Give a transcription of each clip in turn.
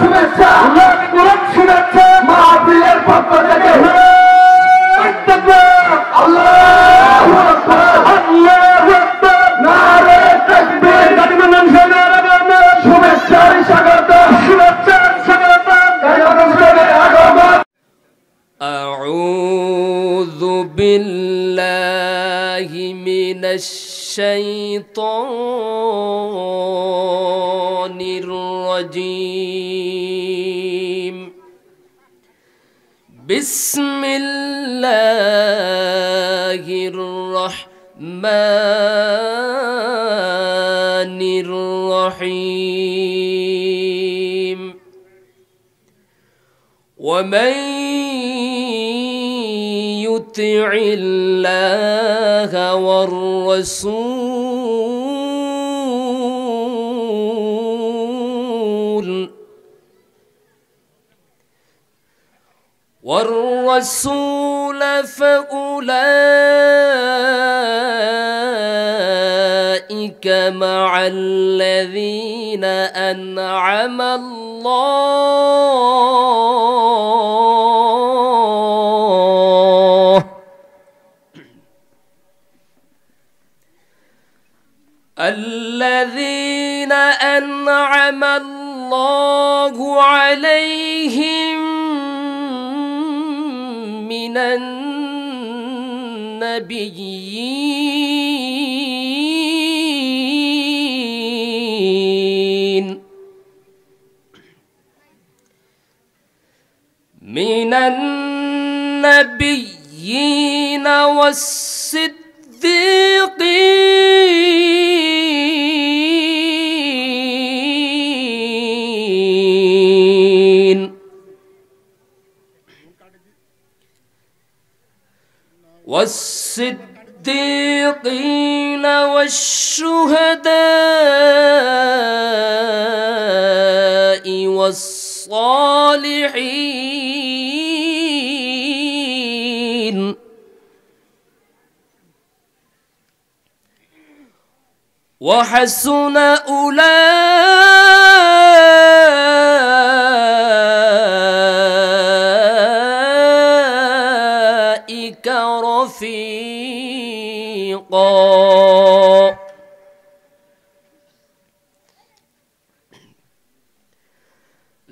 শুভেচ্ছা কোরআন শুভেচ্ছা মাহফিলের بالله من الشيطان بسم الله الرحمن الرحيم ومن يطع الله والرسول والرسول فأولئك مع الذين أنعم الله الذين أنعم الله عليهم من النبيين من النبيين والصديقين وحسن أولئك رفيقا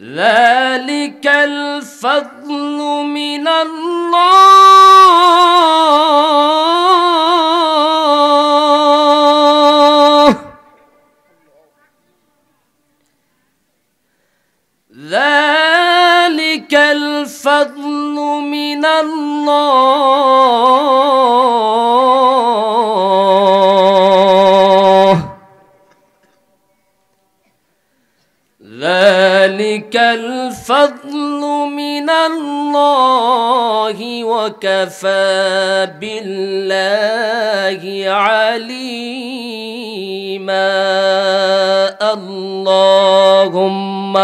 ذلك الفضل من الله الله وكفى بالله عليما اللهم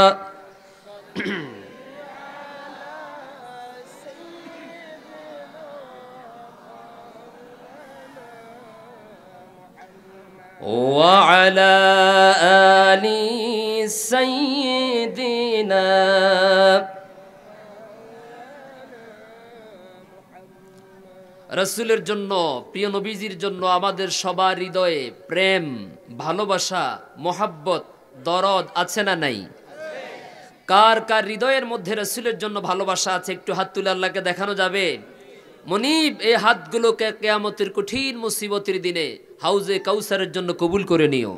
وعلى آل سيدنا রসুলের জন্য প্রিয় নবীজির জন্য আমাদের সবার হৃদয়ে প্রেম ভালোবাসা মোহাব্বত দরদ আছে না নাই কার কার হৃদয়ের মধ্যে রসুলের জন্য ভালোবাসা আছে একটু হাত তুলে আল্লাহকে দেখানো যাবে মনিব এই হাতগুলোকে কেয়ামতের কঠিন মুসিবতের দিনে হাউজে কাউসারের জন্য কবুল করে নিও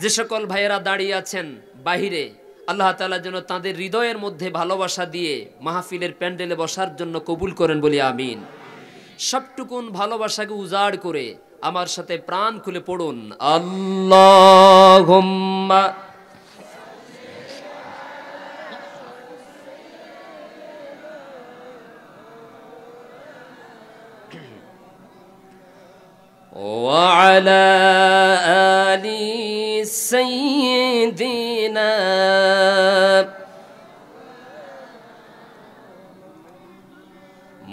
যে সকল ভাইয়েরা দাঁড়িয়ে আছেন বাহিরে আল্লাহ তালা যেন তাঁদের হৃদয়ের মধ্যে ভালোবাসা দিয়ে মাহফিলের প্যান্ডেলে বসার জন্য কবুল করেন বলি আমিন সবটুকুন ভালোবাসাকে উজাড় করে আমার সাথে প্রাণ খুলে পড়ুন আল্লাহ وعلى آل سيدنا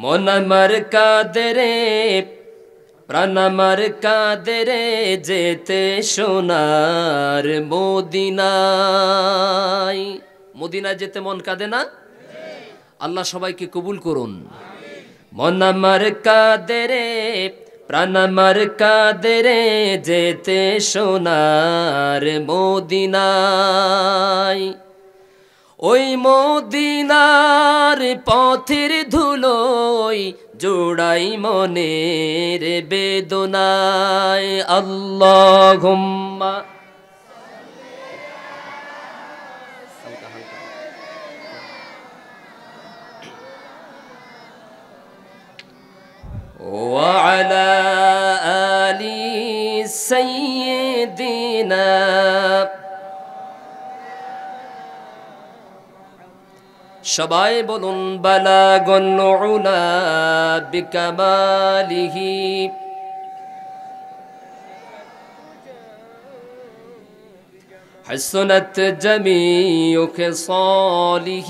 মন আমার কাদেরে প্রাণ আমার কাদেরে যেতে সোনার মদিনায় মদিনায় যেতে মন কাঁদে না আল্লাহ সবাইকে কবুল করুন মন আমার কাদেরে প্রাণ আমার কাদেরে যেতে সোনার মদিনায় ওই মদিনার পথের ধুলোই জোড়াই মনের বেদনায় আল্লাহ وعلى آل سيدنا সবাই বলুন বালা গন্যুলা বিকামালিহি حسنت جميع خصاله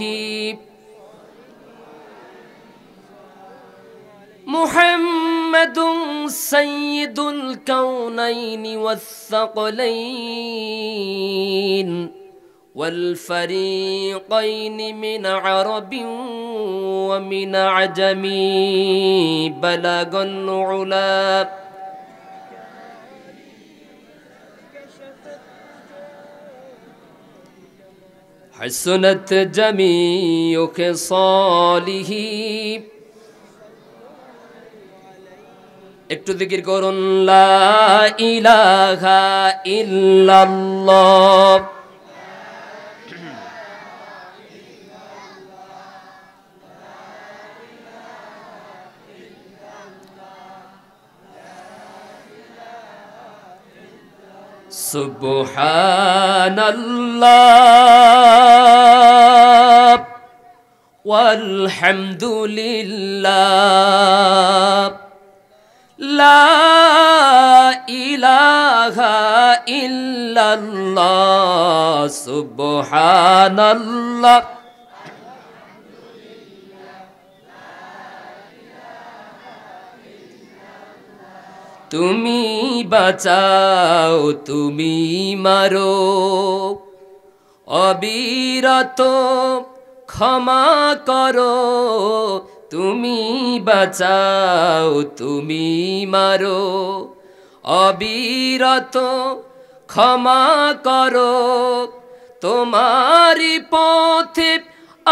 محمد سيد الكونين والثقلين والفريقين من عرب ومن عجم بلغ العلا حسنت جميع خصاله একটু জিকির করুন লা ইলাহা ইল্লাল্লাহ سبحان الله والحمد لله لا إله إلا الله سبحان الله তুমি বাঁচাও তুমি মারো অবিরত ক্ষমা করো তুমি বাঁচাও তুমি মারো অবিরত ক্ষমা করো তোমারি পথে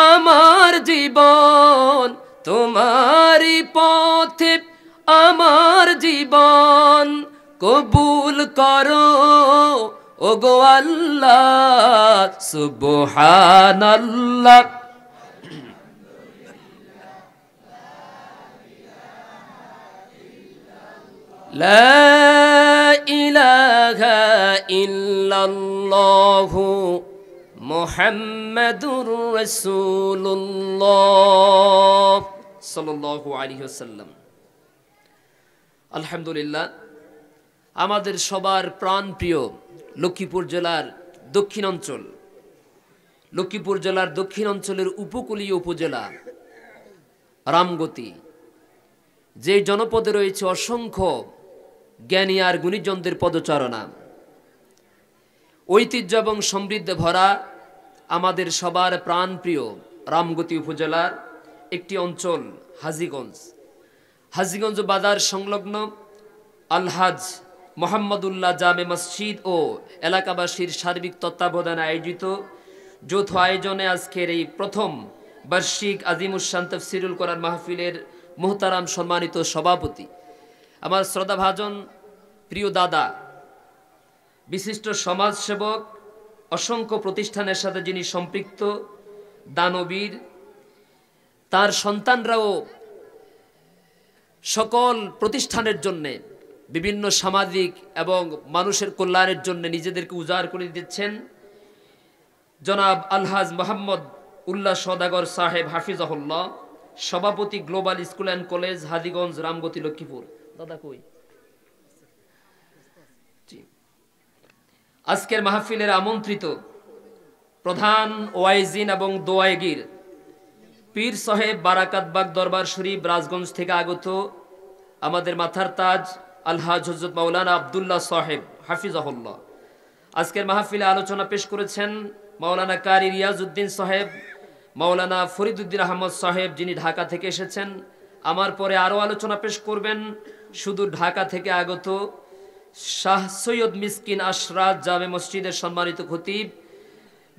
আমার জীবন তোমারি পথে আমার জীবন কবুল করো ওগো আল্লাহ সুবহানাল্লাহ لا إله إلا الله محمد رسول الله صلى الله عليه وسلم আলহামদুলিল্লাহ আমাদের সবার প্রাণপ্রিয় লক্ষ্মীপুর জেলার দক্ষিণ অঞ্চল লক্ষ্মীপুর জেলার দক্ষিণ অঞ্চলের উপকূলীয় উপজেলা রামগতি যে জনপদে রয়েছে অসংখ্য জ্ঞানী আর গুণীজনদের পদচারণা ঐতিহ্য এবং সমৃদ্ধ ভরা আমাদের সবার প্রাণপ্রিয় রামগতি উপজেলার একটি অঞ্চল হাজিগঞ্জ হাজিগঞ্জ বাজার সংলগ্ন আলহাজ মোহাম্মদুল্লাহ জামে মসজিদ ও এলাকাবাসীর সার্বিক তত্ত্বাবধানে আয়োজিত যৌথ আয়োজনে আজকের এই প্রথম বার্ষিক আজিমুসান তফসিরুল করার মাহফিলের মোহতারাম সম্মানিত সভাপতি আমার শ্রদ্ধাভাজন প্রিয় দাদা বিশিষ্ট সমাজসেবক অসংখ্য প্রতিষ্ঠানের সাথে যিনি সম্পৃক্ত দানবীর তার সন্তানরাও সকল প্রতিষ্ঠানের জন্যে বিভিন্ন সামাজিক এবং মানুষের কল্যাণের জন্য নিজেদেরকে উজাড় করে দিচ্ছেন জনাব আলহাজ মোহাম্মদ উল্লাহ সদাগর সাহেব হাফিজাহুল্লাহ সভাপতি global school and college Hajiganj Ramgati Lakshmipur দাদা কই আজকের মাহফিলের আমন্ত্রিত প্রধান ওয়াইজিন এবং দোয়াইগির পীর সাহেব বারাকাতবাগ দরবার শরীফ রাজগঞ্জ থেকে আগত আমাদের মাথার তাজ আলহাজ হজরত মাওলানা আবদুল্লাহ সাহেব হাফিজাহুল্লাহ আজকের মাহফিলে আলোচনা পেশ করেছেন মাওলানা কারি রিয়াজউদ্দিন সাহেব মাওলানা ফরিদুদ্দিন আহমদ সাহেব যিনি ঢাকা থেকে এসেছেন আমার পরে আরও আলোচনা পেশ করবেন শুধু ঢাকা থেকে আগত শাহ সৈয়দ মিসকিন আশরাত জামে মসজিদের সম্মানিত খতিব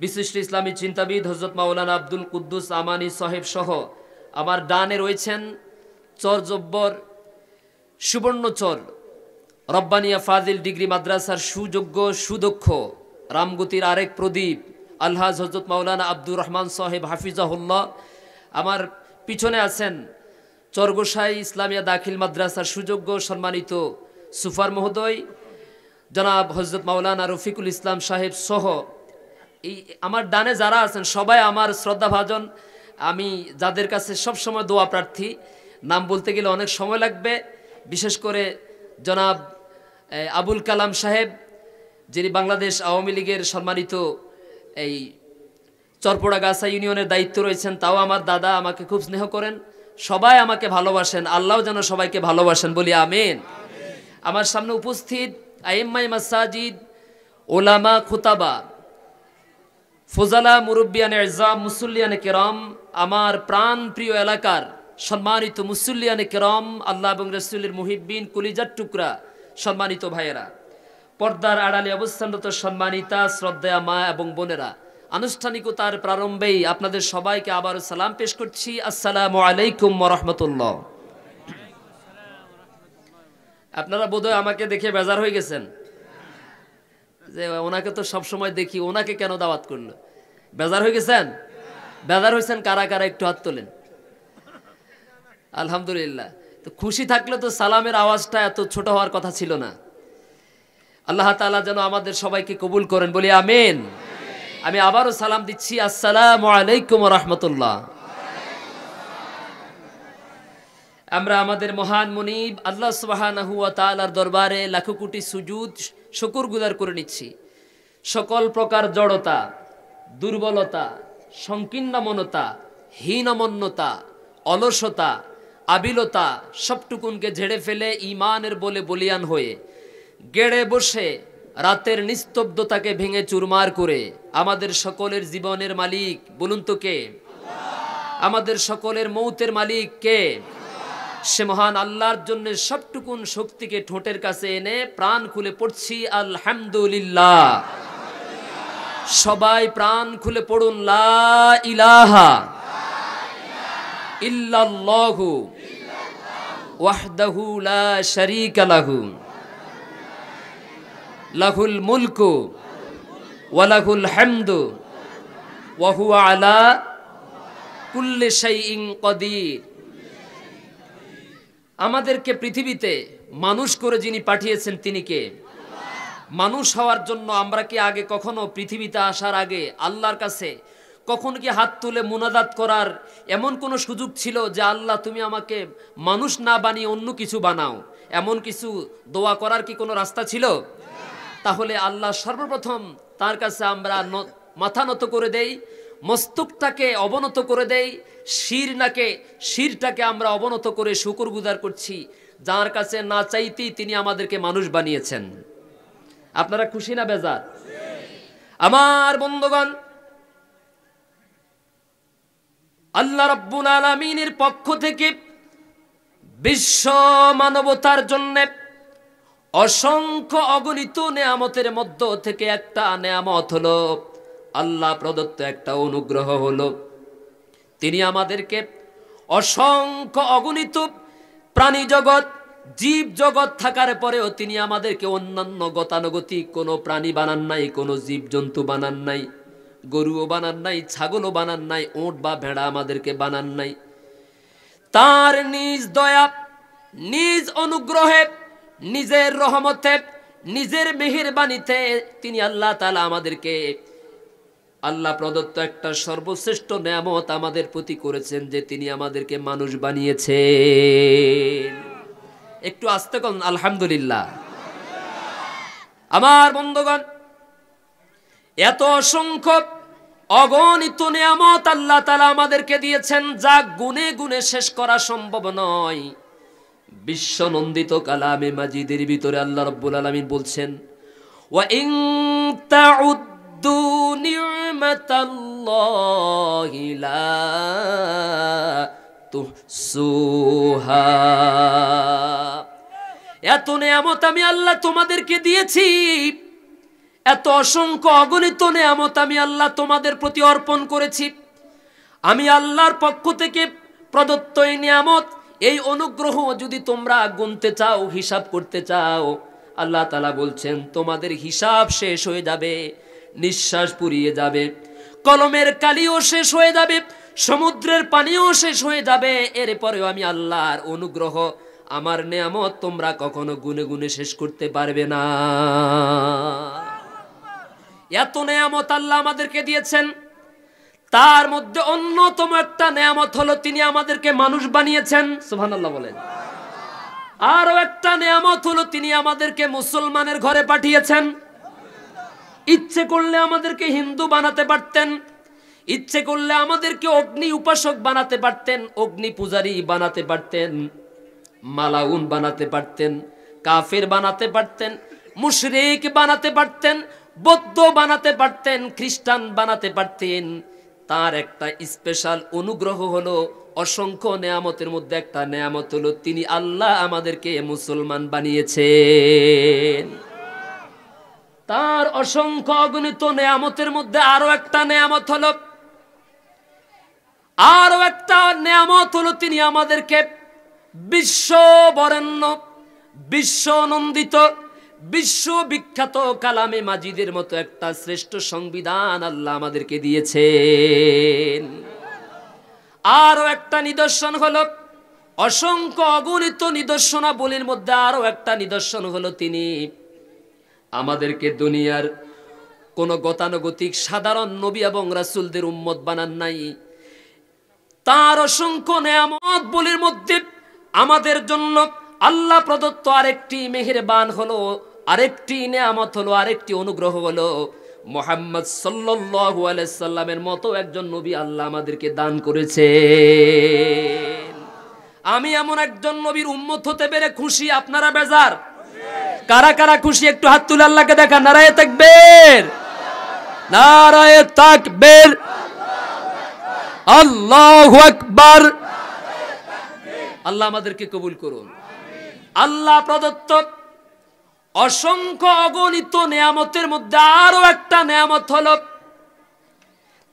বিশিষ্ট ইসলামী চিন্তাবিদ হজরত মাওলানা আব্দুল কুদ্দুস আমানি সাহেব সহ আমার ডানে রয়েছেন চর জব্বর সুবর্ণচর রব্বানিয়া ফাজিল ডিগ্রি মাদ্রাসার সুযোগ্য সুদক্ষ রামগতির আরেক প্রদীপ আল্লাহ হজরত মাওলানা আব্দুর রহমান সাহেব হাফিজাহুল্লাহ আমার পিছনে আছেন চরগোসাই ইসলামিয়া দাখিল মাদ্রাসার সুযোগ্য সম্মানিত সুফার মহোদয় জনাব হজরত মাওলানা রফিকুল ইসলাম সাহেব সহ এই আমার ডানে যারা আছেন সবাই আমার শ্রদ্ধাভাজন আমি যাদের কাছে সব সময় দোয়া প্রার্থী নাম বলতে গেলে অনেক সময় লাগবে বিশেষ করে জনাব আবুল কালাম সাহেব যিনি বাংলাদেশ আওয়ামী লীগের সম্মানিত এই গাছা ইউনিয়নের দায়িত্ব রয়েছেন তাও আমার দাদা আমাকে খুব স্নেহ করেন সবাই আমাকে ভালোবাসেন আল্লাহ যেন সবাইকে ভালোবাসেন বলি আমিন আমার সামনে উপস্থিত আইম্মাই মাসাজিদ ওলামা খুতাবা ফোজালা মুরব্বিয়ান এজাম মুসুল্লিয়ান কেরম আমার প্রাণ প্রিয় এলাকার সম্মানিত মুসুল্লিয়ান কেরম আল্লাহ এবং রসুলের মুহিব্বিন কুলিজার টুকরা সম্মানিত ভাইয়েরা পর্দার আড়ালে অবস্থানরত সম্মানিতা শ্রদ্ধা মা এবং বোনেরা আনুষ্ঠানিকতার প্রারম্ভেই আপনাদের সবাইকে আবারও সালাম পেশ করছি আসসালাম আলাইকুম মরহমতুল্লাহ আপনারা বোধহয় আমাকে দেখে বেজার হয়ে গেছেন যে ওনাকে তো সবসময় দেখি ওনাকে কেন দাওয়াত করলো বেজার হয়ে গেছেন বেজার হয়েছেন কারা কারা একটু হাত তোলেন আলহামদুলিল্লাহ তো খুশি থাকলে তো সালামের আওয়াজটা এত ছোট হওয়ার কথা ছিল না আল্লাহ তালা যেন আমাদের সবাইকে কবুল করেন বলি আমেন আমি আবারও সালাম দিচ্ছি আসসালাম আলাইকুম রহমতুল্লাহ আমরা আমাদের মহান মনিব আল্লাহ সুবাহ দরবারে লাখো কোটি সুযুদ শুকুর গুজার করে নিচ্ছি সকল প্রকার জড়তা দুর্বলতা সংকীর্ণ মনতা হীনমন্যতা অলসতা আবিলতা সবটুকুনকে ঝেড়ে ফেলে ইমানের বলে বলিয়ান হয়ে গেড়ে বসে রাতের নিস্তব্ধতাকে ভেঙে চুরমার করে আমাদের সকলের জীবনের মালিক বলুন তো কে আমাদের সকলের মৌতের মালিক কে সে মহান আল্লাহর জন্য সবটুকুন শক্তিকে ঠোঁটের কাছে এনে প্রাণ খুলে পড়ছি আলহামদুলিল্লাহ সবাই প্রাণ খুলে পড়ুন লা ইলাহা ইল্লাল্লাহু ওয়াহদাহু লা শারীকা লাহু লাহুল মুলকু ওয়া লাহুল হামদু ওয়া হুয়া আলা কুল্লি শাইইন কদির আমাদেরকে পৃথিবীতে মানুষ করে যিনি পাঠিয়েছেন তিনি কে মানুষ হওয়ার জন্য আমরা কি আগে কখনো পৃথিবীতে আসার আগে আল্লাহর কাছে কখন কি হাত তুলে মোনাজাত করার এমন কোনো সুযোগ ছিল যে আল্লাহ তুমি আমাকে মানুষ না বানিয়ে অন্য কিছু বানাও এমন কিছু দোয়া করার কি কোনো রাস্তা ছিল তাহলে আল্লাহ সর্বপ্রথম তার কাছে আমরা মাথা নত করে দেই মস্তুকটাকে অবনত করে দেয় শির নাকে শিরটাকে আমরা অবনত করে শুকুর গুজার করছি যার কাছে না চাইতেই তিনি আমাদেরকে মানুষ বানিয়েছেন আপনারা খুশি না বেজার আমার বন্ধুগণ আল্লাহ রব্বুল আলমিনের পক্ষ থেকে বিশ্ব মানবতার জন্যে অসংখ্য অগণিত নেয়ামতের মধ্য থেকে একটা নেয়ামত হলো আল্লাহ প্রদত্ত একটা অনুগ্রহ হল তিনি আমাদেরকে অসংখ্য অগণিত প্রাণী জগৎ জীব জগৎ থাকার পরেও তিনি আমাদেরকে অন্যান্য গতানুগতিক কোনো প্রাণী বানান নাই কোনো জীবজন্তু বানান নাই গরুও বানান নাই ছাগলও বানান নাই ওঁট বা ভেড়া আমাদেরকে বানান নাই তার নিজ দয়া নিজ অনুগ্রহে নিজের রহমতে নিজের বাণীতে তিনি আল্লাহ তালা আমাদেরকে আল্লাহ প্রদত্ত একটা সর্বশ্রেষ্ঠ নিয়ামত আমাদের প্রতি করেছেন যে তিনি আমাদেরকে মানুষ বানিয়েছেন একটু আস্তে কন আলহামদুলিল্লাহ আমার বন্ধুগণ এত অসংখ্য অগণিত নিয়ামত আল্লাহ তালা আমাদেরকে দিয়েছেন যা গুনে গুনে শেষ করা সম্ভব নয় বিশ্বনন্দিত কালামে মাজিদের ভিতরে আল্লাহ রব্বুল আলমিন বলছেন ওয়া ইং وَدُّوا نِعْمَةَ اللَّهِ لَا تُحْصُوهَا এত নেয়ামত আমি আল্লাহ তোমাদেরকে দিয়েছি এত অসংখ্য অগণিত নেয়ামত আমি আল্লাহ তোমাদের প্রতি অর্পণ করেছি আমি আল্লাহর পক্ষ থেকে প্রদত্ত এই নিয়ামত এই অনুগ্রহ যদি তোমরা গুনতে চাও হিসাব করতে চাও আল্লাহ তালা বলছেন তোমাদের হিসাব শেষ হয়ে যাবে নিঃশ্বাস পুরিয়ে যাবে কলমের কালিও শেষ হয়ে যাবে সমুদ্রের পানিও শেষ হয়ে যাবে এরপরেও আমি আল্লাহর অনুগ্রহ আমার নেয়ামত তোমরা কখনো গুনে গুনে শেষ করতে পারবে না এত নেয়ামত আল্লাহ আমাদেরকে দিয়েছেন তার মধ্যে অন্যতম একটা নেয়ামত হলো তিনি আমাদেরকে মানুষ বানিয়েছেন সুহান আল্লাহ বলেন আরও একটা নেয়ামত হলো তিনি আমাদেরকে মুসলমানের ঘরে পাঠিয়েছেন ইচ্ছে করলে আমাদেরকে হিন্দু বানাতে পারতেন ইচ্ছে করলে আমাদেরকে অগ্নি উপাসক বানাতে পারতেন অগ্নি পূজারী বানাতে পারতেন মালাউন বানাতে পারতেন কাফের বানাতে পারতেন মুশরিক বানাতে পারতেন বৌদ্ধ বানাতে পারতেন খ্রিস্টান বানাতে পারতেন তার একটা স্পেশাল অনুগ্রহ হলো অসংখ্য নেয়ামতের মধ্যে একটা নেয়ামত হলো তিনি আল্লাহ আমাদেরকে মুসলমান বানিয়েছেন তার অসংখ্য অগণিত নেয়ামতের মধ্যে আরো একটা নেয়ামত হল আরো একটা নেয়ামত হলো তিনি আমাদেরকে বিশ্ব বরেণ্য বিশ্ব নন্দিত বিখ্যাত কালামে মাজিদের মতো একটা শ্রেষ্ঠ সংবিধান আল্লাহ আমাদেরকে দিয়েছেন আরও একটা নিদর্শন হলো অসংখ্য অগণিত নিদর্শনাবলীর মধ্যে আরও একটা নিদর্শন হলো তিনি আমাদেরকে দুনিয়ার কোনো গতানুগতিক সাধারণ নবী এবং রাসুলদের উম্মত বানান নাই তার অসংখ্য নেয়ামত বলির মধ্যে আমাদের জন্য আল্লাহ প্রদত্ত আরেকটি মেহেরবান হলো আরেকটি নেয়ামত হলো আরেকটি অনুগ্রহ হলো মোহাম্মদ সাল্লু আলাইসাল্লামের মতো একজন নবী আল্লাহ আমাদেরকে দান করেছে আমি এমন একজন নবীর উন্মত হতে পেরে খুশি আপনারা বেজার কারা কারা খুশি একটু হাত তুলে আল্লাহকে দেখা নারায় তাকবের নারায় তাকবের আল্লাহ আকবার আল্লাহ আমাদেরকে কবুল করুন আল্লাহ প্রদত্ত অসংখ্য অগণিত নিয়ামতের মধ্যে আরো একটা নিয়ামত হল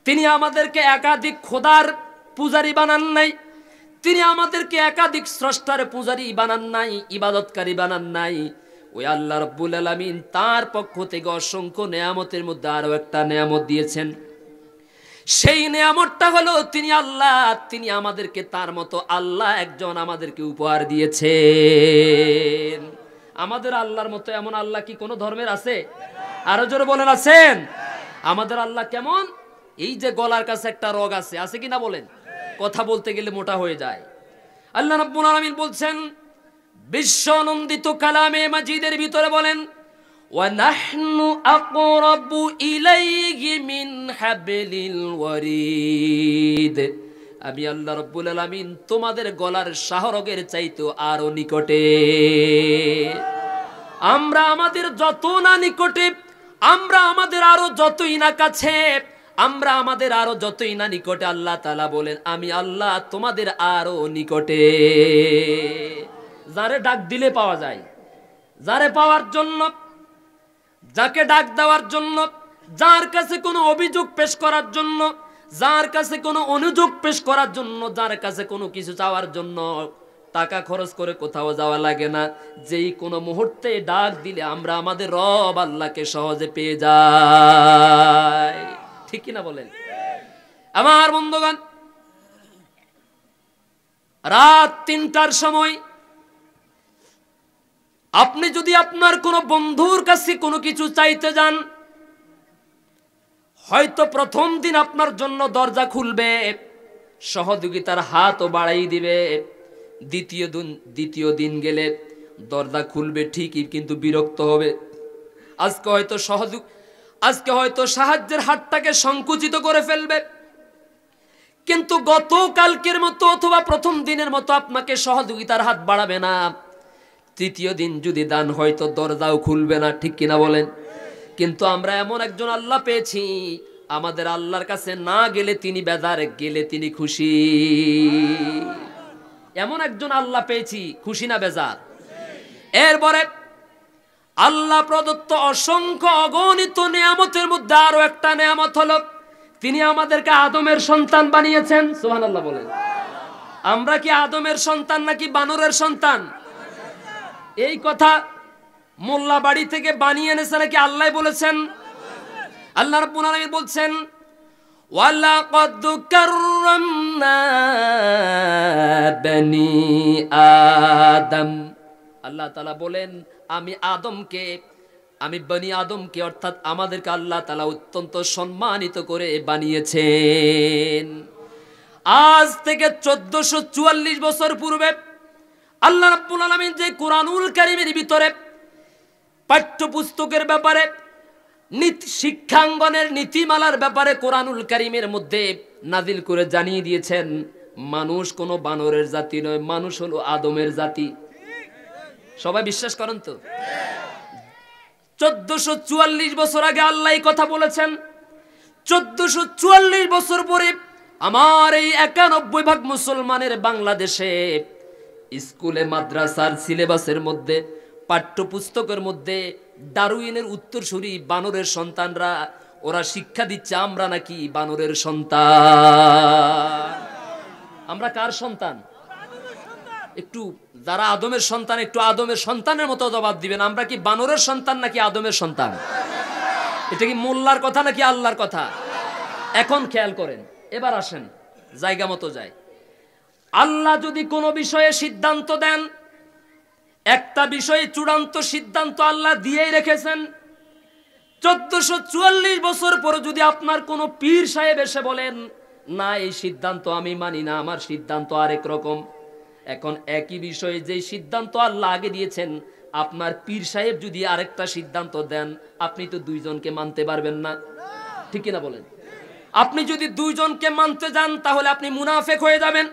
তিনি আমাদেরকে একাধিক খোদার পূজারি বানান নাই তিনি আমাদেরকে একাধিক স্রষ্টার পূজারি বানান নাই ইবাদতকারী বানান নাই ওই আল্লাহ রব্বুল আলমিন তার পক্ষ থেকে অসংখ্য নেয়ামতের মধ্যে আরও একটা নেয়ামত দিয়েছেন সেই নেয়ামতটা হলো তিনি আল্লাহ তিনি আমাদেরকে তার মতো আল্লাহ একজন আমাদেরকে উপহার দিয়েছেন আমাদের আল্লাহর মতো এমন আল্লাহ কি কোনো ধর্মের আছে আরো জোরে বলেন আছেন আমাদের আল্লাহ কেমন এই যে গলার কাছে একটা রোগ আছে আছে কিনা বলেন কথা বলতে গেলে মোটা হয়ে যায় আল্লাহ রাব্বুল আলামিন বলছেন আনন্দিত কালামে মাজিদের ভিতরে বলেন নাহনু আকরাবু ইলাইহি মিন حبل ওয়ারিদ আমি আল্লাহ রব্বুল আলামিন তোমাদের গলার শাহরগের চাইতো আরো নিকটে আমরা আমাদের যত না নিকটে আমরা আমাদের আরো যতই না কাছে আমরা আমাদের আরো যতই না নিকটে আল্লাহ তালা বলেন আমি আল্লাহ তোমাদের আরো নিকটে যারে ডাক দিলে পাওয়া যায় যারে পাওয়ার জন্য যাকে ডাক দেওয়ার জন্য যার কাছে কোনো অভিযোগ পেশ করার জন্য যার কাছে কোনো অনুযোগ পেশ করার জন্য যার কাছে কোনো কিছু চাওয়ার জন্য টাকা খরচ করে কোথাও যাওয়া লাগে না যেই কোনো মুহূর্তে ডাক দিলে আমরা আমাদের রব আল্লাহকে সহজে পেয়ে যাই ঠিক কিনা বলেন আমার বন্ধুগণ রাত তিনটার সময় আপনি যদি আপনার কোনো বন্ধুর কাছে কোনো কিছু চাইতে যান হয়তো প্রথম দিন আপনার জন্য দরজা খুলবে সহযোগিতার হাতও বাড়াই দিবে দ্বিতীয় দিন দ্বিতীয় দিন গেলে দরজা খুলবে ঠিকই কিন্তু বিরক্ত হবে আজকে হয়তো সহযোগ আজকে হয়তো সাহায্যের হাতটাকে সংকুচিত করে ফেলবে কিন্তু গতকালকের মতো অথবা প্রথম দিনের মতো আপনাকে সহযোগিতার হাত বাড়াবে না তৃতীয় দিন যদি দান হয়তো দরজাও খুলবে না ঠিক কিনা বলেন কিন্তু আমরা এমন একজন আল্লাহ পেয়েছি আমাদের আল্লাহর কাছে না গেলে তিনি বেজার গেলে তিনি খুশি এমন একজন আল্লাহ পেয়েছি খুশি না বেজার এরপরে আল্লাহ প্রদত্ত অসংখ্য অগণিত নিয়ামতের মধ্যে আরো একটা নিয়ামত হলো তিনি আমাদেরকে আদমের সন্তান বানিয়েছেন সোহান আল্লাহ বলেন আমরা কি আদমের সন্তান নাকি বানরের সন্তান এই কথা মোল্লা বাড়ি থেকে বানিয়ে এনেছে নাকি আল্লাহ বলেছেন আল্লাহ রব্বুল বলছেন আদম আল্লাহ বলেন আমি আদমকে আমি বনি আদমকে অর্থাৎ আমাদেরকে আল্লাহ তালা অত্যন্ত সম্মানিত করে বানিয়েছেন আজ থেকে চোদ্দশো চুয়াল্লিশ বছর পূর্বে আল্লাহ রাব্বুল আলমিন যে কোরআনুল কারিমের ভিতরে পাঠ্যপুস্তকের ব্যাপারে শিক্ষাঙ্গনের নীতিমালার ব্যাপারে কোরআনুল কারিমের মধ্যে নাজিল করে জানিয়ে দিয়েছেন মানুষ কোনো বানরের জাতি নয় মানুষ হলো আদমের জাতি সবাই বিশ্বাস করেন তো চোদ্দশো চুয়াল্লিশ বছর আগে আল্লাহ কথা বলেছেন চোদ্দশো চুয়াল্লিশ বছর পরে আমার এই একানব্বই ভাগ মুসলমানের বাংলাদেশে স্কুলে মাদ্রাসার সিলেবাসের মধ্যে পাঠ্যপুস্তকের মধ্যে দারুইনের উত্তরসূরি বানরের সন্তানরা ওরা শিক্ষা দিচ্ছে আমরা নাকি বানরের সন্তান আমরা কার সন্তান একটু যারা আদমের সন্তান একটু আদমের সন্তানের মতো জবাব দিবেন আমরা কি বানরের সন্তান নাকি আদমের সন্তান এটা কি মোল্লার কথা নাকি আল্লাহর কথা এখন খেয়াল করেন এবার আসেন জায়গা মতো যায় আল্লাহ যদি কোনো বিষয়ে সিদ্ধান্ত দেন একটা বিষয়ে চূড়ান্ত সিদ্ধান্ত আল্লাহ দিয়েই রেখেছেন চোদ্দশো চুয়াল্লিশ বছর পরে যদি আপনার কোনো পীর সাহেব এসে বলেন না এই সিদ্ধান্ত আমি মানি না আমার সিদ্ধান্ত আরেক রকম এখন একই বিষয়ে যে সিদ্ধান্ত আল্লাহ আগে দিয়েছেন আপনার পীর সাহেব যদি আরেকটা সিদ্ধান্ত দেন আপনি তো দুইজনকে মানতে পারবেন না ঠিক কিনা বলেন আপনি যদি দুইজনকে মানতে যান তাহলে আপনি মুনাফেক হয়ে যাবেন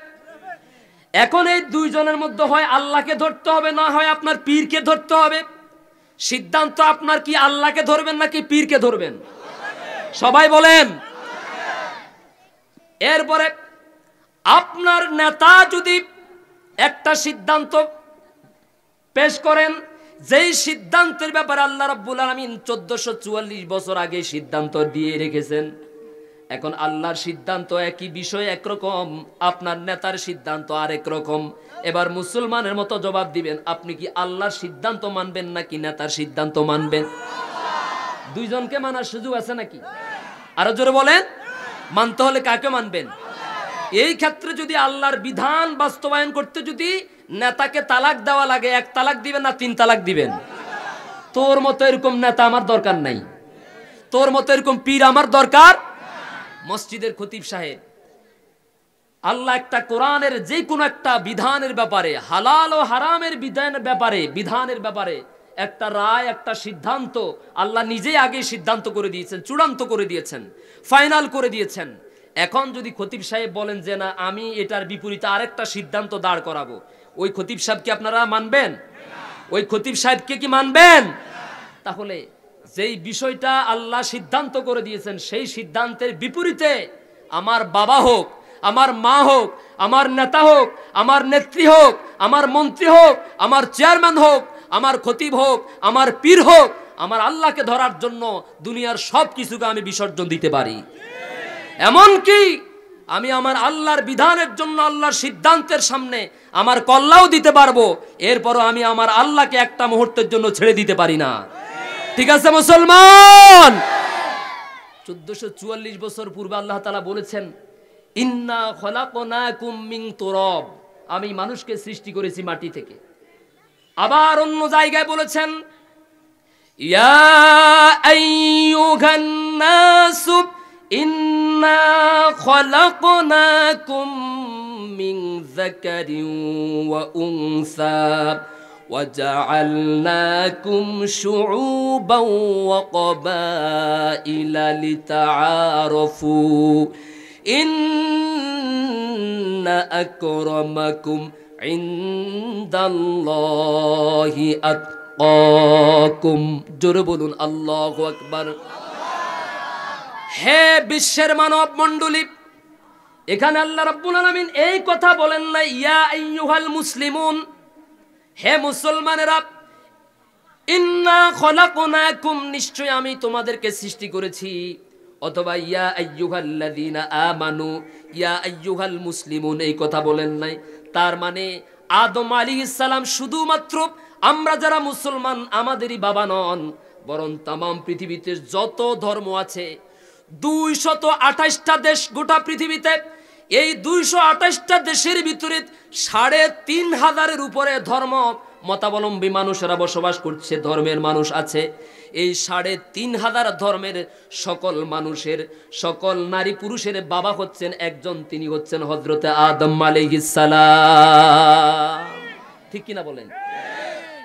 এখন এই দুইজনের মধ্যে হয় আল্লাহকে ধরতে হবে না হয় আপনার পীরকে ধরতে হবে সিদ্ধান্ত আপনার কি আল্লাহকে ধরবেন নাকি পীরকে ধরবেন সবাই বলেন এরপরে আপনার নেতা যদি একটা সিদ্ধান্ত পেশ করেন যেই সিদ্ধান্তের ব্যাপারে আল্লাহ রাব্বুল আলামিন চোদ্দশো চুয়াল্লিশ বছর আগে সিদ্ধান্ত দিয়ে রেখেছেন এখন আল্লাহর সিদ্ধান্ত একই বিষয় একরকম আপনার নেতার সিদ্ধান্ত আরেক রকম এবার মুসলমানের মতো জবাব দিবেন আপনি কি আল্লাহর সিদ্ধান্ত মানবেন নাকি নেতার সিদ্ধান্ত মানবেন দুইজনকে মানার সুযোগ আছে নাকি আরো জোরে বলেন মানতে হলে কাকে মানবেন এই ক্ষেত্রে যদি আল্লাহর বিধান বাস্তবায়ন করতে যদি নেতাকে তালাক দেওয়া লাগে এক তালাক দিবেন না তিন তালাক দিবেন তোর মতো এরকম নেতা আমার দরকার নাই তোর মতো এরকম পীর আমার দরকার মসজিদের খতিব সাহেব আল্লাহ একটা কোরআনের যে কোনো একটা বিধানের ব্যাপারে হালাল ও হারামের বিধানের ব্যাপারে বিধানের ব্যাপারে একটা রায় একটা সিদ্ধান্ত আল্লাহ নিজেই আগে সিদ্ধান্ত করে দিয়েছেন চূড়ান্ত করে দিয়েছেন ফাইনাল করে দিয়েছেন এখন যদি খতিব সাহেব বলেন যে না আমি এটার বিপরীতে আরেকটা সিদ্ধান্ত দাঁড় করাবো ওই খতিব সাহেবকে আপনারা মানবেন ওই খতিব সাহেবকে কি মানবেন তাহলে যেই বিষয়টা আল্লাহ সিদ্ধান্ত করে দিয়েছেন সেই সিদ্ধান্তের বিপরীতে আমার বাবা হোক আমার মা হোক আমার নেতা হোক আমার নেত্রী হোক আমার মন্ত্রী হোক আমার চেয়ারম্যান হোক আমার খতিব হোক আমার পীর হোক আমার আল্লাহকে ধরার জন্য দুনিয়ার সব কিছুকে আমি বিসর্জন দিতে পারি এমন কি আমি আমার আল্লাহর বিধানের জন্য আল্লাহর সিদ্ধান্তের সামনে আমার কল্লাও দিতে পারবো এরপরও আমি আমার আল্লাহকে একটা মুহূর্তের জন্য ছেড়ে দিতে পারি না ঠিক আছে মুসলমান চোদ্দশো চুয়াল্লিশ বছর পূর্বে আল্লাহ তালা বলেছেন ইন্না খোলা তোরব আমি মানুষকে সৃষ্টি করেছি মাটি থেকে আবার অন্য জায়গায় বলেছেন ইয়া إنا خلقناكم من ذكر وأنثى وجعلناكم شعوبا وقبائل لتعارفوا إن أكرمكم عند الله أتقاكم جربل الله أكبر হে বিশ্বের মানব মন্ডলী এখানে আল্লাহ রাব্বুল আলামিন এই কথা বলেন না ইয়া আইয়ুহাল মুসলিমুন হে মুসলমানেরা ইন্না খলাকনাকুম নিশ্চয় আমি তোমাদেরকে সৃষ্টি করেছি অথবা ইয়া আইয়ুহাল্লাযিনা আমানু ইয়া আইয়ুহাল মুসলিমুন এই কথা বলেন নাই তার মানে আদম আলাইহিস সালাম শুধুমাত্র আমরা যারা মুসলমান আমাদেরই বাবা নন বরং তাম পৃথিবীতে যত ধর্ম আছে দুইশত আঠাশটা দেশ গোটা পৃথিবীতে এই দুইশো আঠাশটা দেশের ভিতরে সাড়ে তিন হাজারের উপরে ধর্ম মতাবলম্বী মানুষেরা বসবাস করছে ধর্মের মানুষ আছে এই সাড়ে তিন হাজার ধর্মের সকল মানুষের সকল নারী পুরুষের বাবা হচ্ছেন একজন তিনি হচ্ছেন হজরতে আদম আলিহিসালাম ঠিক কিনা বলেন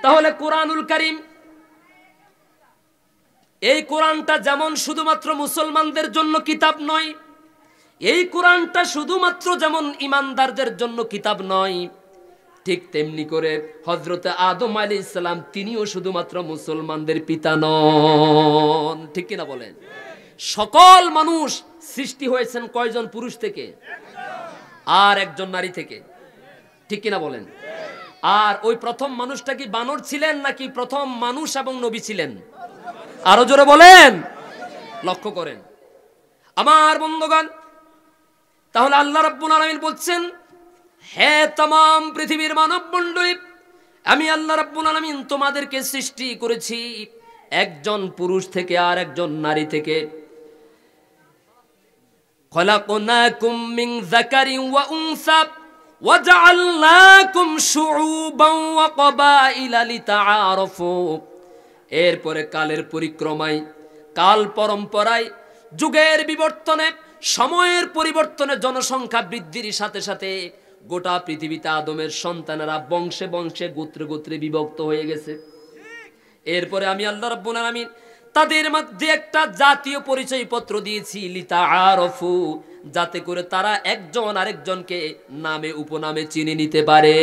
তাহলে কোরআনুল করিম এই কোরআনটা যেমন শুধুমাত্র মুসলমানদের জন্য কিতাব নয় এই কোরআনটা শুধুমাত্র যেমন ইমানদারদের জন্য কিতাব নয় ঠিক তেমনি করে হজরতে আদম আলি ইসলাম তিনিও শুধুমাত্র মুসলমানদের পিতা নন ঠিক কিনা বলেন সকল মানুষ সৃষ্টি হয়েছেন কয়জন পুরুষ থেকে আর একজন নারী থেকে ঠিক কিনা বলেন আর ওই প্রথম মানুষটা কি বানর ছিলেন নাকি প্রথম মানুষ এবং নবী ছিলেন আরো জোরে বলেন লক্ষ্য করেন আমার বন্ধুগণ তাহলে আল্লাহ রাব্বুল আলামিন বলছেন হে तमाम পৃথিবীর মানব মণ্ডলী আমি আল্লাহ রাব্বুল আলামিন তোমাদেরকে সৃষ্টি করেছি একজন পুরুষ থেকে আর একজন নারী থেকে খলাকনাকুম মিন যাকারিন ওয়া উনসা وجعلناكم شعوبا وقبائل لتعارفوا এরপরে কালের পরিক্রমায় কাল পরম্পরায় যুগের বিবর্তনে সময়ের পরিবর্তনে জনসংখ্যা বৃদ্ধির সাথে সাথে গোটা পৃথিবীতে আদমের সন্তানেরা বংশে বংশে গোত্রে গোত্রে বিভক্ত হয়ে গেছে এরপরে আমি আল্লাহ রব্বুল আলমিন তাদের মধ্যে একটা জাতীয় পরিচয় পত্র দিয়েছি লিতা আরফু যাতে করে তারা একজন আরেকজনকে নামে উপনামে চিনে নিতে পারে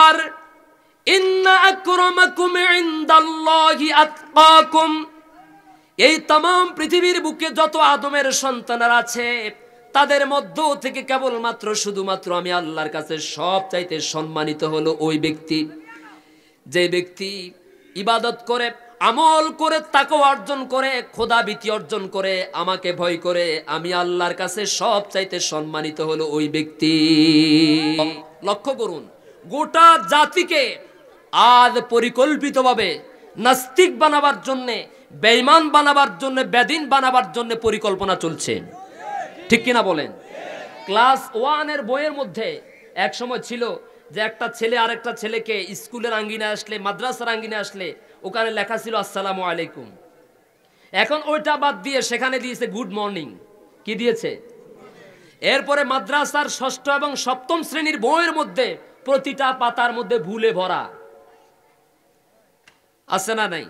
আর এই তাম পৃথিবীর বুকে যত আদমের সন্তানের আছে তাদের মধ্য থেকে কেবলমাত্র শুধুমাত্র আমি আল্লাহর কাছে সব চাইতে সম্মানিত হলো ওই ব্যক্তি যে ব্যক্তি ইবাদত করে আমল করে তাকে অর্জন করে খোদা বিতি অর্জন করে আমাকে ভয় করে আমি আল্লাহর কাছে সব চাইতে সম্মানিত হলো ওই ব্যক্তি লক্ষ্য করুন গোটা জাতিকে আজ পরিকল্পিতভাবে নাস্তিক বানাবার জন্যে বেইমান বানাবার জন্য বেদিন বানাবার জন্য পরিকল্পনা চলছে ঠিক কিনা বলেন ক্লাস ওয়ানের বইয়ের মধ্যে এক সময় ছিল যে একটা ছেলে আর একটা ছেলেকে স্কুলের আঙ্গিনে আসলে মাদ্রাসার আঙ্গিনে আসলে ওখানে লেখা ছিল আসসালামু আলাইকুম এখন ওইটা বাদ দিয়ে সেখানে দিয়েছে গুড মর্নিং কি দিয়েছে এরপরে মাদ্রাসার ষষ্ঠ এবং সপ্তম শ্রেণীর বইয়ের মধ্যে প্রতিটা পাতার মধ্যে ভুলে ভরা আছে না নাই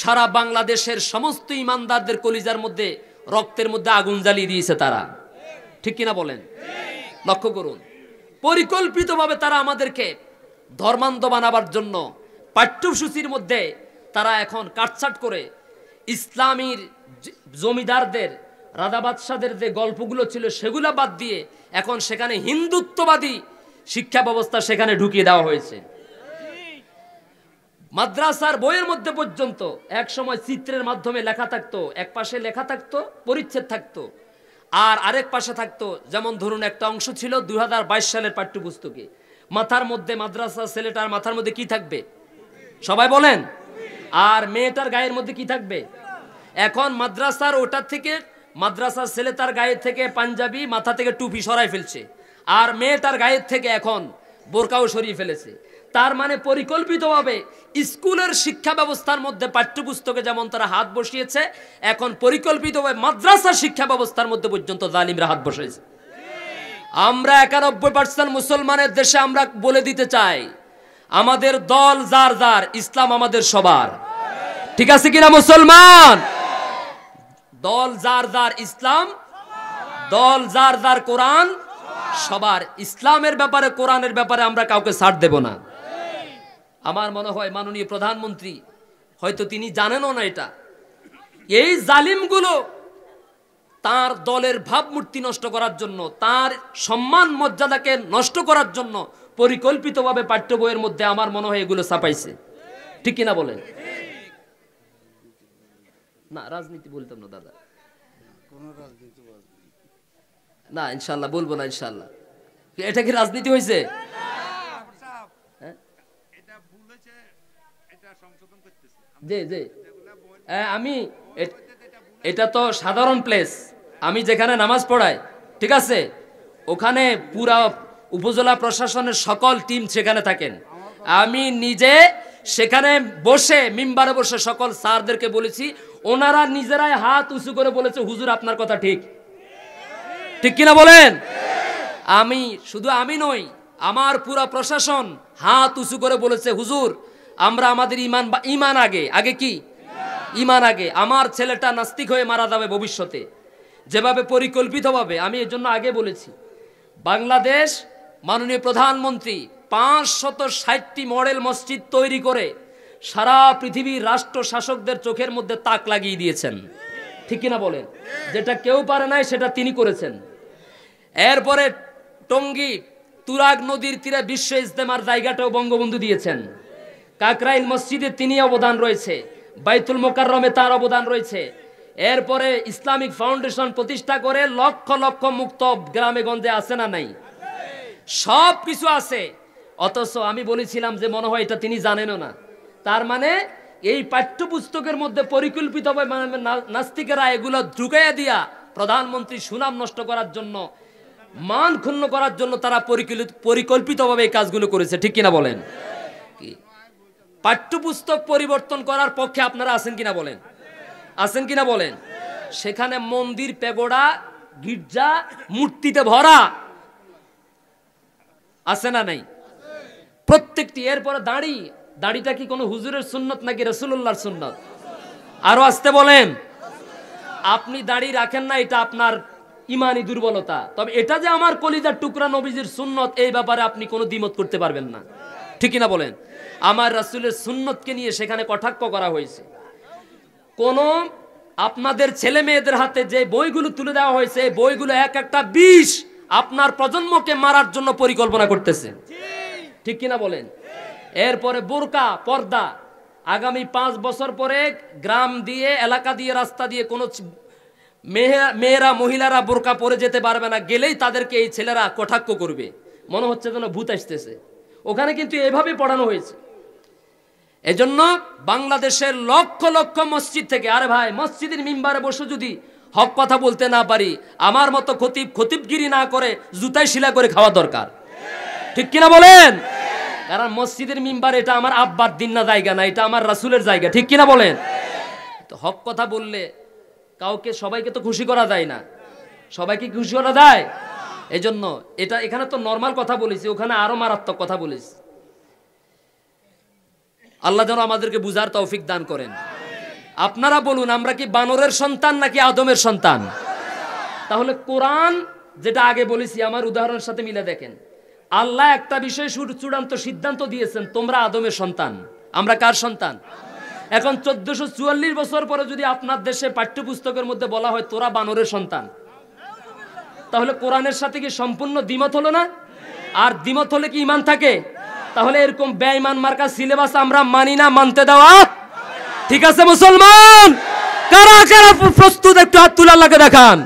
সারা বাংলাদেশের সমস্ত ইমানদারদের কলিজার মধ্যে রক্তের মধ্যে আগুন জ্বালিয়ে দিয়েছে তারা ঠিক কিনা বলেন লক্ষ্য করুন পরিকল্পিতভাবে তারা আমাদেরকে ধর্মান্ধ বানাবার জন্য পাঠ্যসূচির মধ্যে তারা এখন কাটছাট করে ইসলামীর জমিদারদের রাজা বাদশাদের যে গল্পগুলো ছিল সেগুলো বাদ দিয়ে এখন সেখানে হিন্দুত্ববাদী শিক্ষা ব্যবস্থা সেখানে ঢুকিয়ে দেওয়া হয়েছে মাদ্রাসার বইয়ের মধ্যে পর্যন্ত এক সময় চিত্রের মাধ্যমে লেখা থাকতো এক পাশে লেখা থাকতো পরিচ্ছেদ থাকতো আর আরেক পাশে থাকতো যেমন ধরুন একটা অংশ ছিল বাইশ সালের পাঠ্যপুস্তকে মাথার মধ্যে মাদ্রাসা ছেলেটার মাথার মধ্যে কি থাকবে সবাই বলেন আর মেয়েটার গায়ের মধ্যে কি থাকবে এখন মাদ্রাসার ওটার থেকে মাদ্রাসার ছেলে তার গায়ে থেকে পাঞ্জাবি মাথা থেকে টুপি সরাই ফেলছে আর মেয়েটার গায়ের থেকে এখন বোরকাও সরিয়ে ফেলেছে তার মানে পরিকল্পিতভাবে স্কুলের শিক্ষা ব্যবস্থার মধ্যে পাঠ্যপুস্তকে যেমন তারা হাত বসিয়েছে এখন পরিকল্পিতভাবে মাদ্রাসা শিক্ষা ব্যবস্থার মধ্যে পর্যন্ত জালিমরা হাত বসেছে আমরা একানব্বই পার্সেন্ট মুসলমানের দেশে আমরা বলে দিতে চাই আমাদের দল যার যার ইসলাম আমাদের সবার ঠিক আছে কিনা মুসলমান দল যার যার ইসলাম দল যার যার কোরআন সবার ইসলামের ব্যাপারে কোরআনের ব্যাপারে আমরা কাউকে ছাড় দেব না আমার মনে হয় মাননীয় প্রধানমন্ত্রী হয়তো তিনি জানেনও না এটা এই জালিমগুলো তার দলের ভাবমূর্তি নষ্ট করার জন্য তার সম্মান মর্যাদাকে নষ্ট করার জন্য পরিকল্পিতভাবে পাঠ্য বইয়ের মধ্যে আমার মনে হয় এগুলো ছাপাইছে ঠিক কিনা বলেন না রাজনীতি বলতাম না দাদা না ইনশাল্লাহ বলবো না ইনশাল্লাহ এটা কি রাজনীতি হয়েছে জি জি আমি এটা তো সাধারণ প্লেস আমি যেখানে নামাজ পড়াই ঠিক আছে ওখানে পুরা উপজেলা প্রশাসনের সকল টিম সেখানে থাকেন আমি নিজে সেখানে বসে মিম্বারে বসে সকল স্যারদেরকে বলেছি ওনারা নিজেরাই হাত উঁচু করে বলেছে হুজুর আপনার কথা ঠিক ঠিক কিনা বলেন আমি শুধু আমি নই আমার পুরা প্রশাসন হাত উঁচু করে বলেছে হুজুর আমরা আমাদের ইমান বা ইমান আগে আগে কি ইমান আগে আমার ছেলেটা নাস্তিক হয়ে মারা যাবে ভবিষ্যতে যেভাবে পরিকল্পিতভাবে আমি এর জন্য আগে বলেছি বাংলাদেশ মাননীয় প্রধানমন্ত্রী পাঁচশত ষাটটি মডেল মসজিদ তৈরি করে সারা পৃথিবীর রাষ্ট্র শাসকদের চোখের মধ্যে তাক লাগিয়ে দিয়েছেন ঠিক কিনা বলেন যেটা কেউ পারে নাই সেটা তিনি করেছেন এরপরে টঙ্গী তুরাগ নদীর তীরে বিশ্ব ইজতেমার জায়গাটাও বঙ্গবন্ধু দিয়েছেন কাকরাইল মসজিদে তিনি অবদান রয়েছে বাইতুল মোকাররমে তার অবদান রয়েছে এরপরে ইসলামিক ফাউন্ডেশন প্রতিষ্ঠা করে লক্ষ লক্ষ মুক্ত গ্রামে গঞ্জে আছে না নাই সব কিছু আছে অথচ আমি বলেছিলাম যে মনে হয় এটা তিনি জানেনও না তার মানে এই পাঠ্যপুস্তকের মধ্যে পরিকল্পিতভাবে মানে নাস্তিকেরা এগুলো ঢুকাইয়া দিয়া প্রধানমন্ত্রী সুনাম নষ্ট করার জন্য মান ক্ষুণ্ণ করার জন্য তারা পরিকল্পিতভাবে এই কাজগুলো করেছে ঠিক কিনা বলেন পাঠ্যপুস্তক পরিবর্তন করার পক্ষে আপনারা আছেন কিনা বলেন আছেন কিনা বলেন সেখানে মন্দির পেগোড়া গির্জা মূর্তিতে ভরা আছে না নাই প্রত্যেকটি এরপরে দাড়ি দাড়িটা কি কোনো হুজুরের সুন্নত নাকি রসুল্লাহর সুন্নত আরো আসতে বলেন আপনি দাড়ি রাখেন না এটা আপনার ইমানি দুর্বলতা তবে এটা যে আমার কলিজার টুকরা নবীজির সুন্নত এই ব্যাপারে আপনি কোনো দ্বিমত করতে পারবেন না ঠিক না বলেন আমার রাসুলের সুন্নতকে নিয়ে সেখানে কটাক্ষ করা হয়েছে কোন আপনাদের ছেলে মেয়েদের হাতে যে বইগুলো তুলে দেওয়া হয়েছে বইগুলো এক একটা বিষ আপনার প্রজন্মকে মারার জন্য পরিকল্পনা করতেছে ঠিক কিনা বলেন এরপরে বোরকা পর্দা আগামী পাঁচ বছর পরে গ্রাম দিয়ে এলাকা দিয়ে রাস্তা দিয়ে কোনো মেয়েরা মহিলারা বোরকা পরে যেতে পারবে না গেলেই তাদেরকে এই ছেলেরা কটাক্ষ করবে মনে হচ্ছে যেন ভূত আসতেছে ওখানে কিন্তু এভাবে পড়ানো হয়েছে এজন্য বাংলাদেশের লক্ষ লক্ষ মসজিদ থেকে আরে ভাই মসজিদের মিম্বারে বসে যদি হক কথা বলতে না পারি আমার মতো খতিব খতিবগিরি না করে জুতাই শিলা করে খাওয়া দরকার ঠিক কিনা বলেন কারণ মসজিদের মিম্বার এটা আমার আব্বার দিন না জায়গা না এটা আমার রাসুলের জায়গা ঠিক কিনা বলেন তো হক কথা বললে কাউকে সবাইকে তো খুশি করা যায় না সবাইকে খুশি করা যায় এজন্য এটা এখানে তো নর্মাল কথা বলেছি ওখানে আরো মারাত্মক কথা বলেছি আল্লাহ যেন আমাদেরকে বুঝার তৌফিক দান করেন আপনারা বলুন আমরা কি বানরের সন্তান নাকি আদমের সন্তান তাহলে কোরআন যেটা আগে বলেছি আমার উদাহরণের সাথে মিলে দেখেন আল্লাহ একটা বিষয়ে চূড়ান্ত সিদ্ধান্ত দিয়েছেন তোমরা আদমের সন্তান আমরা কার সন্তান এখন চোদ্দশো বছর পরে যদি আপনার দেশে পাঠ্যপুস্তকের মধ্যে বলা হয় তোরা বানরের সন্তান তাহলে কোরআনের সাথে কি সম্পূর্ণ দ্বিমত হলো না আর দ্বিমত হলে কি ইমান থাকে তাহলে এরকম ব্যয়মান মার্কা সিলেবাস আমরা মানি না মানতে দেওয়া ঠিক আছে মুসলমান কারা কারা প্রস্তুত একটু হাত তুলে লাগে দেখান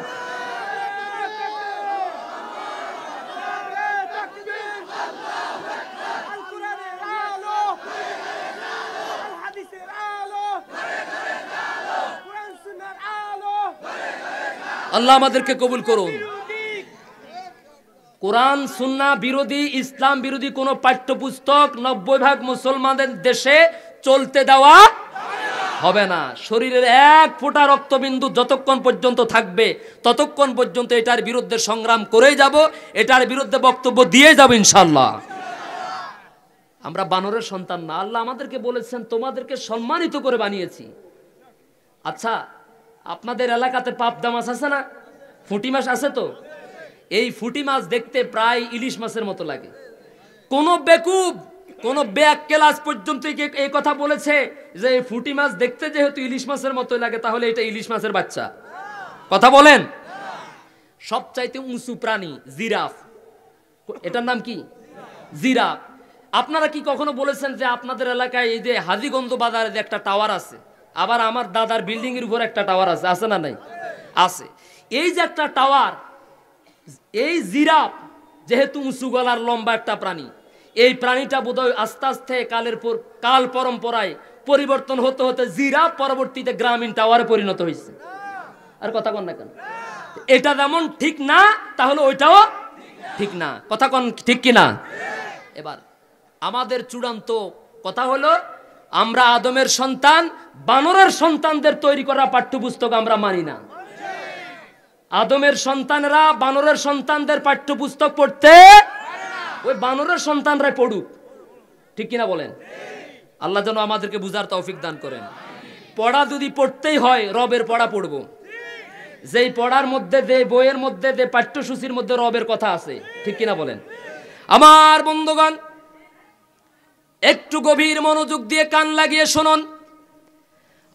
আল্লাহ আমাদেরকে কবুল করুন কোরআন সুন্না বিরোধী ইসলাম বিরোধী কোনো পাঠ্যপুস্তক নব্বই ভাগ মুসলমানদের দেশে চলতে দেওয়া হবে না শরীরের এক ফোঁটা রক্তবিন্দু যতক্ষণ পর্যন্ত থাকবে ততক্ষণ পর্যন্ত এটার বিরুদ্ধে সংগ্রাম করে যাব এটার বিরুদ্ধে বক্তব্য দিয়ে যাব ইনশাল্লাহ আমরা বানরের সন্তান না আল্লাহ আমাদেরকে বলেছেন তোমাদেরকে সম্মানিত করে বানিয়েছি আচ্ছা আপনাদের এলাকাতে পাবদা মাছ আছে না ফুটি মাছ আছে তো এই ফুটি মাছ দেখতে প্রায় ইলিশ মাছের মতো লাগে কোনো বেকুব কোন ব্যাক ক্লাস পর্যন্ত এই কথা বলেছে যে এই ফুটি মাছ দেখতে যেহেতু ইলিশ মাছের মতো লাগে তাহলে এটা ইলিশ মাছের বাচ্চা কথা বলেন সবচাইতে উঁচু প্রাণী জিরাফ এটার নাম কি জিরাফ আপনারা কি কখনো বলেছেন যে আপনাদের এলাকায় এই যে হাজিগঞ্জ বাজারে যে একটা টাওয়ার আছে আবার আমার দাদার বিল্ডিংয়ের উপর একটা টাওয়ার আছে আছে না নাই আছে এই যে একটা টাওয়ার এই জিরাপ যেহেতু উঁচু গলার লম্বা একটা প্রাণী এই প্রাণীটা বোধহয় আস্তে আস্তে কালের পর কাল পরম্পরায় পরিবর্তন হতে হতে জিরা পরবর্তীতে গ্রামীণ টাওয়ারে পরিণত হয়েছে আর কথা কন না কেন এটা যেমন ঠিক না তাহলে ওইটাও ঠিক না কথা কন ঠিক কিনা এবার আমাদের চূড়ান্ত কথা হলো আমরা আদমের সন্তান বানরের সন্তানদের তৈরি করা পাঠ্যপুস্তক আমরা মানি না আদমের সন্তানরা বানরের সন্তানদের পাঠ্যপুস্তক পড়তে ওই বানরের সন্তানরা পড়ুক ঠিক কিনা বলেন আল্লাহ যেন আমাদেরকে বুঝার তৌফিক দান করেন পড়া যদি পড়তেই হয় রবের পড়া পড়ব যেই পড়ার মধ্যে যে বইয়ের মধ্যে যে পাঠ্যসূচির মধ্যে রবের কথা আছে ঠিক কিনা বলেন আমার বন্ধুগণ একটু গভীর মনোযোগ দিয়ে কান লাগিয়ে শুনুন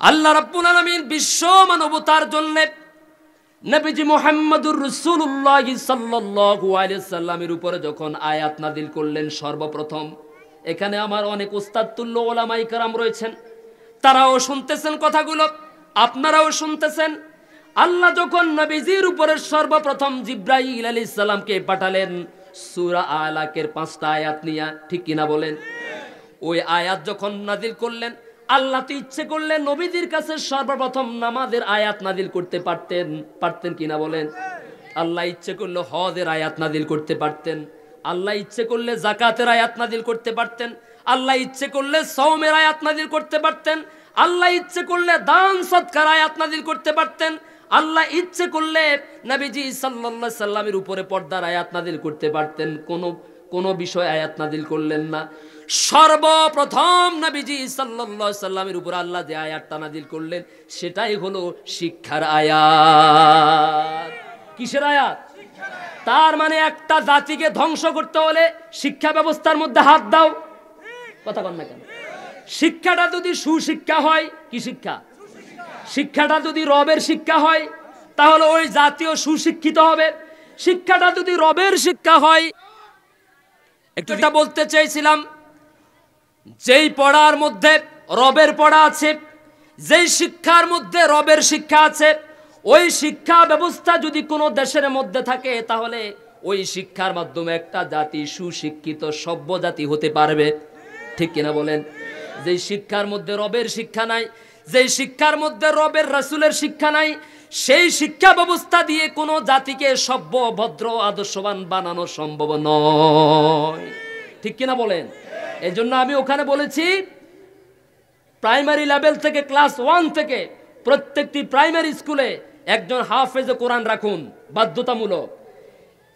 আল্লাহ রাব্বুল আলামিন বিশ্ব মানবতার জন্যে নবীজি মোহাম্মদুর রসুল্লাহ সাল্লু আলিয়াল্লামের উপরে যখন আয়াত নাদিল করলেন সর্বপ্রথম এখানে আমার অনেক উস্তাদতুল্য ওলামাই কারাম রয়েছেন তারাও শুনতেছেন কথাগুলো আপনারাও শুনতেছেন আল্লাহ যখন নবীজির উপরে সর্বপ্রথম জিব্রাহি আলি ইসাল্লামকে পাঠালেন সুরা আলাকের পাঁচটা আয়াত নিয়া ঠিক কিনা বলেন ওই আয়াত যখন নাদিল করলেন আল্লাহ তো ইচ্ছে করলে নবীদের কাছে সর্বপ্রথম নামাজের আয়াত নাদিল করতে পারতেন পারতেন কিনা বলেন আল্লাহ ইচ্ছে করলে হদের আয়াত নাদিল করতে পারতেন আল্লাহ ইচ্ছে করলে জাকাতের আয়াত নাদিল করতে পারতেন আল্লাহ ইচ্ছে করলে সৌমের আয়াত নাদিল করতে পারতেন আল্লাহ ইচ্ছে করলে দান সৎকার আয়াত নাদিল করতে পারতেন আল্লাহ ইচ্ছে করলে নাবিজি সাল্লা সাল্লামের উপরে পর্দার আয়াত নাদিল করতে পারতেন কোনো কোনো বিষয় আয়াত নাদিল করলেন না সর্বপ্রথম নবীজি সাল্লাল্লাহু সাল্লামের উপর আল্লাহ যে আয়াত নাজিল করলেন সেটাই হলো শিক্ষার আয়াত কিসের আয়াত তার মানে একটা জাতিকে ধ্বংস করতে হলে শিক্ষা ব্যবস্থার মধ্যে হাত দাও কথা বল না কেন শিক্ষাটা যদি সুশিক্ষা হয় কি শিক্ষা শিক্ষাটা যদি রবের শিক্ষা হয় তাহলে ওই জাতীয় সুশিক্ষিত হবে শিক্ষাটা যদি রবের শিক্ষা হয় একটু বলতে চাইছিলাম যেই পড়ার মধ্যে রবের পড়া আছে যেই শিক্ষার মধ্যে রবের শিক্ষা আছে ওই শিক্ষা ব্যবস্থা যদি কোনো দেশের মধ্যে থাকে তাহলে ওই শিক্ষার মাধ্যমে একটা জাতি সুশিক্ষিত সভ্য জাতি হতে পারবে ঠিক কিনা বলেন যেই শিক্ষার মধ্যে রবের শিক্ষা নাই যেই শিক্ষার মধ্যে রবের রাসুলের শিক্ষা নাই সেই শিক্ষা ব্যবস্থা দিয়ে কোনো জাতিকে সভ্য ভদ্র আদর্শবান বানানো সম্ভব নয় ঠিক কিনা বলেন এই জন্য আমি ওখানে বলেছি প্রাইমারি লেভেল থেকে ক্লাস ওয়ান থেকে প্রত্যেকটি প্রাইমারি স্কুলে একজন হাফেজে কোরআন রাখুন বাধ্যতামূলক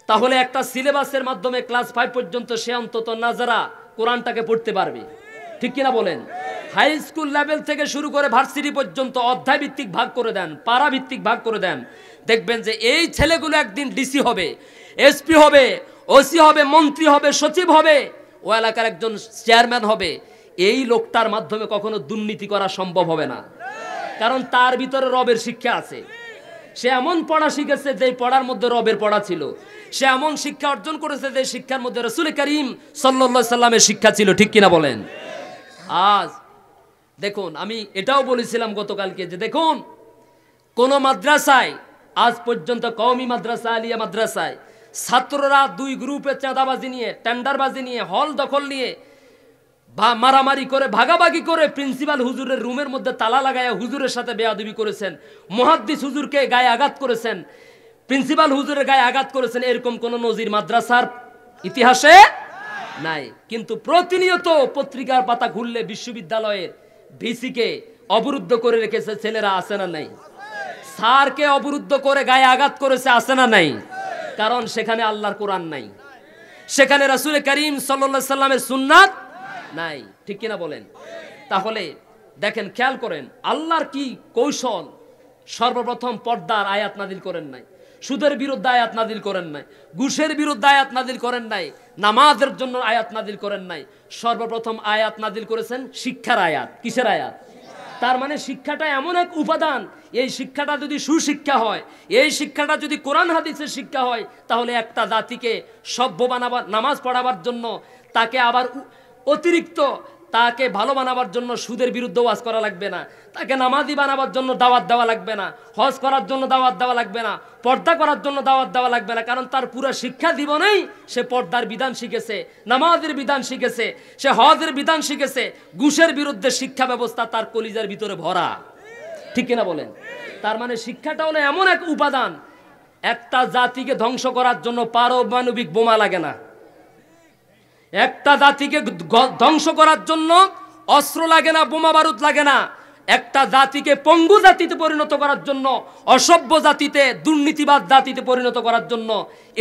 তাহলে একটা সিলেবাসের মাধ্যমে ক্লাস ফাইভ পর্যন্ত সে অন্তত নাজারা কোরআনটাকে পড়তে পারবে ঠিক কিনা বলেন হাই স্কুল লেভেল থেকে শুরু করে ভার্সিটি পর্যন্ত অধ্যায়ভিত্তিক ভাগ করে দেন পাড়াভিত্তিক ভাগ করে দেন দেখবেন যে এই ছেলেগুলো একদিন ডিসি হবে এসপি হবে ওসি হবে মন্ত্রী হবে সচিব হবে ও এলাকার একজন চেয়ারম্যান হবে এই লোকটার মাধ্যমে কখনো দুর্নীতি করা সম্ভব হবে না কারণ তার ভিতরে রবের শিক্ষা আছে সে এমন পড়া শিখেছে যে পড়ার মধ্যে রবের পড়া ছিল সে এমন শিক্ষা অর্জন করেছে যে শিক্ষার মধ্যে রসুল করিম সাল্লা সাল্লামের শিক্ষা ছিল ঠিক কিনা বলেন আজ দেখুন আমি এটাও বলেছিলাম গতকালকে যে দেখুন কোন মাদ্রাসায় আজ পর্যন্ত কওমি মাদ্রাসা আলিয়া মাদ্রাসায় ছাত্ররা দুই গ্রুপে চাঁদাবাজি নিয়ে টেন্ডারবাজি নিয়ে হল দখল নিয়ে বা মারামারি করে ভাগাভাগি করে প্রিন্সিপাল হুজুরের রুমের মধ্যে তালা লাগায় হুজুরের সাথে বেয়াদবি করেছেন মহাদ্দিস হুজুরকে গায়ে আঘাত করেছেন প্রিন্সিপাল হুজুরের গায়ে আঘাত করেছেন এরকম কোন নজির মাদ্রাসার ইতিহাসে নাই কিন্তু প্রতিনিয়ত পত্রিকার পাতা ঘুরলে বিশ্ববিদ্যালয়ের ভিসিকে অবরুদ্ধ করে রেখেছে ছেলেরা আসে না নাই স্যারকে অবরুদ্ধ করে গায়ে আঘাত করেছে আসে না নাই কারণ সেখানে আল্লাহর কোরআন নাই সেখানে রাসুল করিম সাল্লা সাল্লামের সুন্নাত নাই ঠিক কিনা বলেন তাহলে দেখেন খেয়াল করেন আল্লাহর কি কৌশল সর্বপ্রথম পর্দার আয়াত নাদিল করেন নাই সুদের বিরুদ্ধে আয়াত নাদিল করেন নাই ঘুষের বিরুদ্ধে আয়াত নাদিল করেন নাই নামাজের জন্য আয়াত নাদিল করেন নাই সর্বপ্রথম আয়াত নাদিল করেছেন শিক্ষার আয়াত কিসের আয়াত তার মানে শিক্ষাটা এমন এক উপাদান এই শিক্ষাটা যদি সুশিক্ষা হয় এই শিক্ষাটা যদি কোরআন হাদিসের শিক্ষা হয় তাহলে একটা জাতিকে সভ্য বানাবার নামাজ পড়াবার জন্য তাকে আবার অতিরিক্ত তাকে ভালো বানাবার জন্য সুদের বিরুদ্ধে ওয়াজ করা লাগবে না তাকে নামাজি বানাবার জন্য দাওয়াত দেওয়া লাগবে না হজ করার জন্য দাওয়াত দেওয়া লাগবে না পর্দা করার জন্য দাওয়াত দেওয়া লাগবে না কারণ তার পুরো শিক্ষা জীবনেই সে পর্দার বিধান শিখেছে নামাজের বিধান শিখেছে সে হজের বিধান শিখেছে ঘুষের বিরুদ্ধে শিক্ষা ব্যবস্থা তার কলিজার ভিতরে ভরা ঠিক কিনা বলেন তার মানে শিক্ষাটা হলো এমন এক উপাদান একটা জাতিকে ধ্বংস করার জন্য পারমাণবিক বোমা লাগে না একটা জাতিকে ধ্বংস করার জন্য অস্ত্র লাগে না বোমা বারুদ লাগে না একটা জাতিকে পঙ্গু জাতিতে পরিণত করার জন্য অসভ্য জাতিতে দুর্নীতিবাদ জাতিতে পরিণত করার জন্য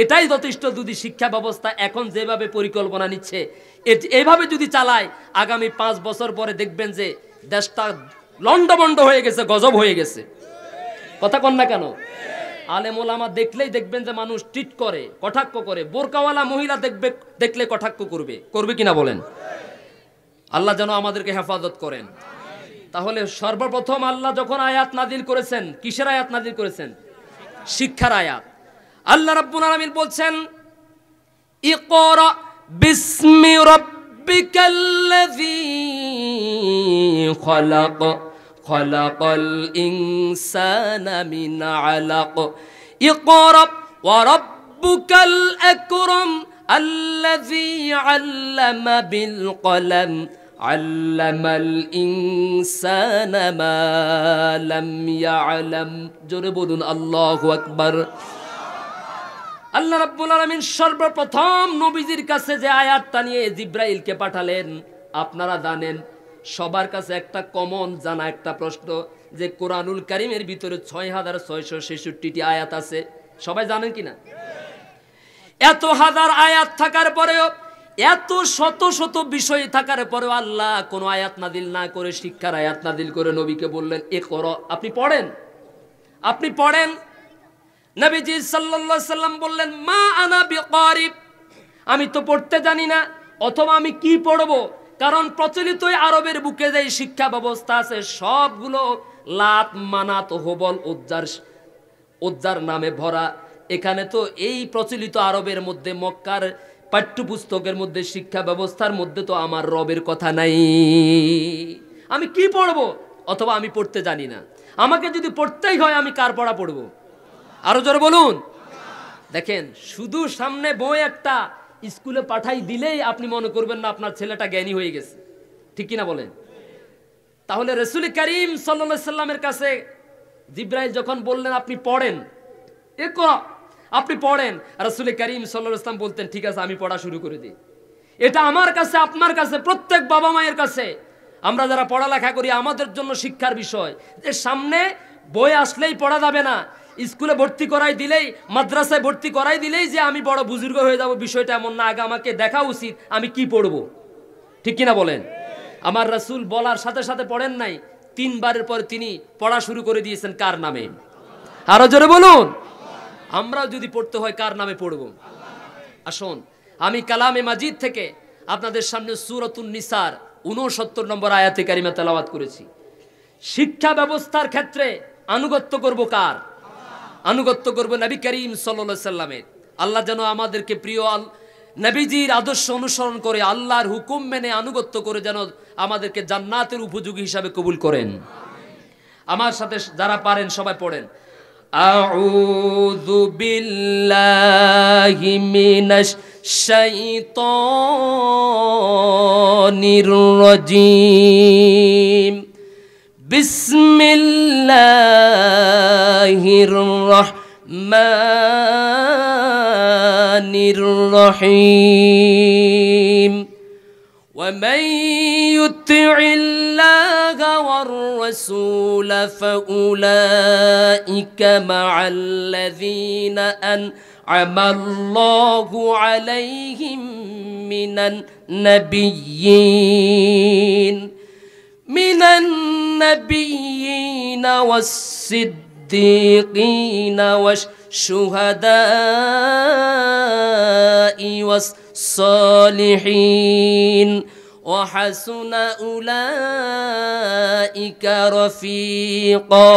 এটাই যথেষ্ট যদি শিক্ষা ব্যবস্থা এখন যেভাবে পরিকল্পনা নিচ্ছে এভাবে যদি চালায় আগামী পাঁচ বছর পরে দেখবেন যে দেশটা লণ্ডবণ্ড হয়ে গেছে গজব হয়ে গেছে কথা কন না কেন আলেম ওলামা দেখলেই দেখবেন যে মানুষ টিট করে কটাক্ষ করে বোরকাওয়ালা মহিলা দেখবে দেখলে কটাক্ষ করবে করবে কিনা বলেন আল্লাহ যেন আমাদেরকে হেফাজত করেন তাহলে সর্বপ্রথম আল্লাহ যখন আয়াত নাজিল করেছেন কিসের আয়াত নাজিল করেছেন শিক্ষার আয়াত আল্লাহ রাব্বুল আলামিন বলছেন ইকরা বিসমি রাব্বিকাল্লাযী খালাক خلق الإنسان من علق اقرب وربك الأكرم الذي علم بالقلم علم الإنسان ما لم يعلم جربون الله أكبر আল্লাহ রাব্বুল আলমিন সর্বপ্রথম নবীজির কাছে যে আয়াতটা নিয়ে জিব্রাইলকে পাঠালেন আপনারা জানেন সবার কাছে একটা কমন জানা একটা প্রশ্ন যে কোরআনুল করিমের ভিতরে ছয় হাজার ছয়শো ছেষট্টিটি আয়াত আছে সবাই জানেন কিনা এত হাজার আয়াত থাকার পরেও এত শত শত বিষয় থাকার পরেও আল্লাহ কোনো আয়াত নাদিল না করে শিক্ষার আয়াত নাদিল করে নবীকে বললেন এ কর আপনি পড়েন আপনি পড়েন নবীজি সাল্লা সাল্লাম বললেন মা আনা আমি তো পড়তে জানি না অথবা আমি কি পড়বো কারণ প্রচলিত আরবের বুকে যে শিক্ষা ব্যবস্থা আছে সবগুলো লাত মানাত হবল উজ্জার উজ্জার নামে ভরা এখানে তো এই প্রচলিত আরবের মধ্যে মক্কার পাঠ্যপুস্তকের মধ্যে শিক্ষা ব্যবস্থার মধ্যে তো আমার রবের কথা নাই আমি কি পড়ব অথবা আমি পড়তে জানি না আমাকে যদি পড়তেই হয় আমি কার পড়া পড়ব আরো জোর বলুন দেখেন শুধু সামনে বই একটা স্কুলে পাঠাই দিলেই আপনি মনে করবেন না আপনার ছেলেটা জ্ঞানী হয়ে গেছে ঠিক কিনা বলেন তাহলে রসুল করিম সাল্লা সাল্লামের কাছে জিব্রাইল যখন বললেন আপনি পড়েন এ আপনি পড়েন রসুল করিম সাল্লাহ ইসলাম বলতেন ঠিক আছে আমি পড়া শুরু করে দিই এটা আমার কাছে আপনার কাছে প্রত্যেক বাবা মায়ের কাছে আমরা যারা পড়ালেখা করি আমাদের জন্য শিক্ষার বিষয় যে সামনে বই আসলেই পড়া যাবে না স্কুলে ভর্তি করাই দিলেই মাদ্রাসায় ভর্তি করাই দিলেই যে আমি বড় বুজুর্গ হয়ে যাব বিষয়টা এমন না আগে আমাকে দেখা উচিত আমি কি পড়ব ঠিক কিনা বলেন আমার রাসুল বলার সাথে সাথে পড়েন নাই তিনবারের পর তিনি পড়া শুরু করে দিয়েছেন কার নামে আরো জোরে বলুন আমরাও যদি পড়তে হয় কার নামে পড়ব আসুন আমি কালামে মাজিদ থেকে আপনাদের সামনে সুরতুন নিসার উনসত্তর নম্বর আয়াতে কারিমা তেলাওয়াত করেছি শিক্ষা ব্যবস্থার ক্ষেত্রে আনুগত্য করব কার আনুগত্য করবো নবী করিম সাল্লা সাল্লামের আল্লাহ যেন আমাদেরকে প্রিয় আল নবীজির আদর্শ অনুসরণ করে আল্লাহর হুকুম মেনে আনুগত্য করে যেন আমাদেরকে জান্নাতের উপযোগী হিসাবে কবুল করেন আমার সাথে যারা পারেন সবাই পড়েন أعوذ بالله من الشيطان الرجيم بسم الله الرحمن الرحيم ومن يطع الله والرسول فأولئك مع الذين أنعم الله عليهم من النبيين من النبيين النبيين والصديقين والشهداء والصالحين وحسن أولئك رفيقا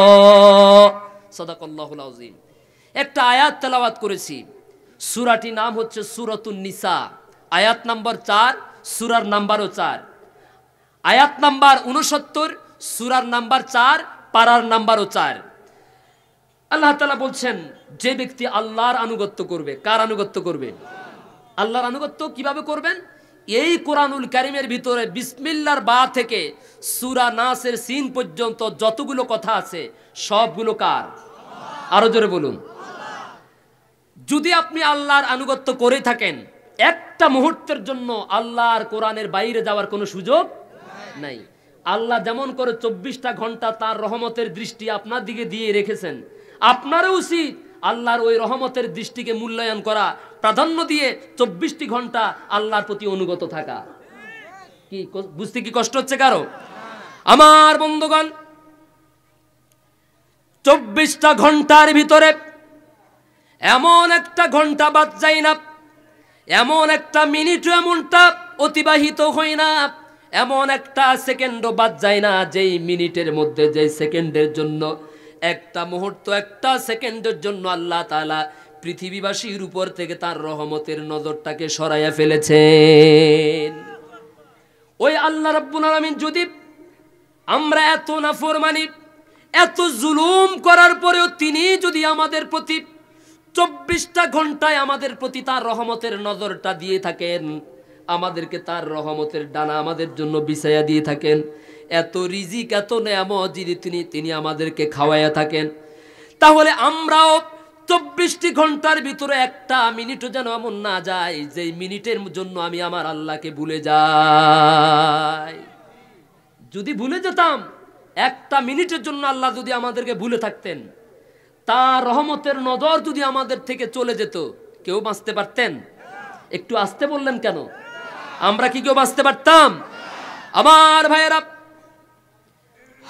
صدق الله العظيم একটা আয়াত তেলাওয়াত করেছি সুরাটি নাম হচ্ছে সুরাতুন নিসা আয়াত নাম্বার চার সুরার নাম্বারও চার আয়াত নাম্বার উনসত্তর সুরার নাম্বার চার পাড়ার নাম্বারও চার আল্লাহ তালা বলছেন যে ব্যক্তি আল্লাহর আনুগত্য করবে কার আনুগত্য করবে আল্লাহর আনুগত্য কিভাবে করবেন এই কোরআনুল কারিমের ভিতরে বিসমিল্লার বা থেকে সুরা নাসের সিন পর্যন্ত যতগুলো কথা আছে সবগুলো কার আরো জোরে বলুন যদি আপনি আল্লাহর আনুগত্য করে থাকেন একটা মুহূর্তের জন্য আল্লাহর কোরআনের বাইরে যাওয়ার কোনো সুযোগ নাই আল্লাহ যেমন করে চব্বিশটা ঘন্টা তার রহমতের দৃষ্টি আপনার দিকে দিয়ে রেখেছেন আপনারও উচিত আল্লাহর ওই রহমতের দৃষ্টিকে মূল্যায়ন করা প্রাধান্য দিয়ে চব্বিশটি ঘন্টা আল্লাহর প্রতি অনুগত থাকা কি বুঝতে কি কষ্ট হচ্ছে কারো আমার বন্ধুগণ চব্বিশটা ঘন্টার ভিতরে এমন একটা ঘন্টা বাদ যায় না এমন একটা মিনিটও এমনটা অতিবাহিত হয় না এমন একটা সেকেন্ডও বাদ যায় না যেই মিনিটের মধ্যে যেই সেকেন্ডের জন্য একটা মুহূর্ত একটা সেকেন্ডের জন্য আল্লাহ তালা পৃথিবীবাসীর উপর থেকে তার রহমতের নজরটাকে সরাইয়া ফেলেছেন ওই আল্লাহ রব্বুল আলমিন যদি আমরা এত না ফরমানি এত জুলুম করার পরেও তিনি যদি আমাদের প্রতি চব্বিশটা ঘন্টায় আমাদের প্রতি তার রহমতের নজরটা দিয়ে থাকেন আমাদেরকে তার রহমতের ডানা আমাদের জন্য বিছাইয়া দিয়ে থাকেন এত রিজিক এত নেয়ামত যদি তিনি তিনি আমাদেরকে খাওয়াইয়া থাকেন তাহলে আমরাও চব্বিশটি ঘন্টার ভিতরে একটা মিনিটও যেন এমন না যায় যে মিনিটের জন্য আমি আমার আল্লাহকে ভুলে যাই যদি ভুলে যেতাম একটা মিনিটের জন্য আল্লাহ যদি আমাদেরকে ভুলে থাকতেন তার রহমতের নজর যদি আমাদের থেকে চলে যেত কেউ বাঁচতে পারতেন একটু আসতে বললেন কেন আমরা কি কেউ বাঁচতে পারতাম আমার ভাইয়েরা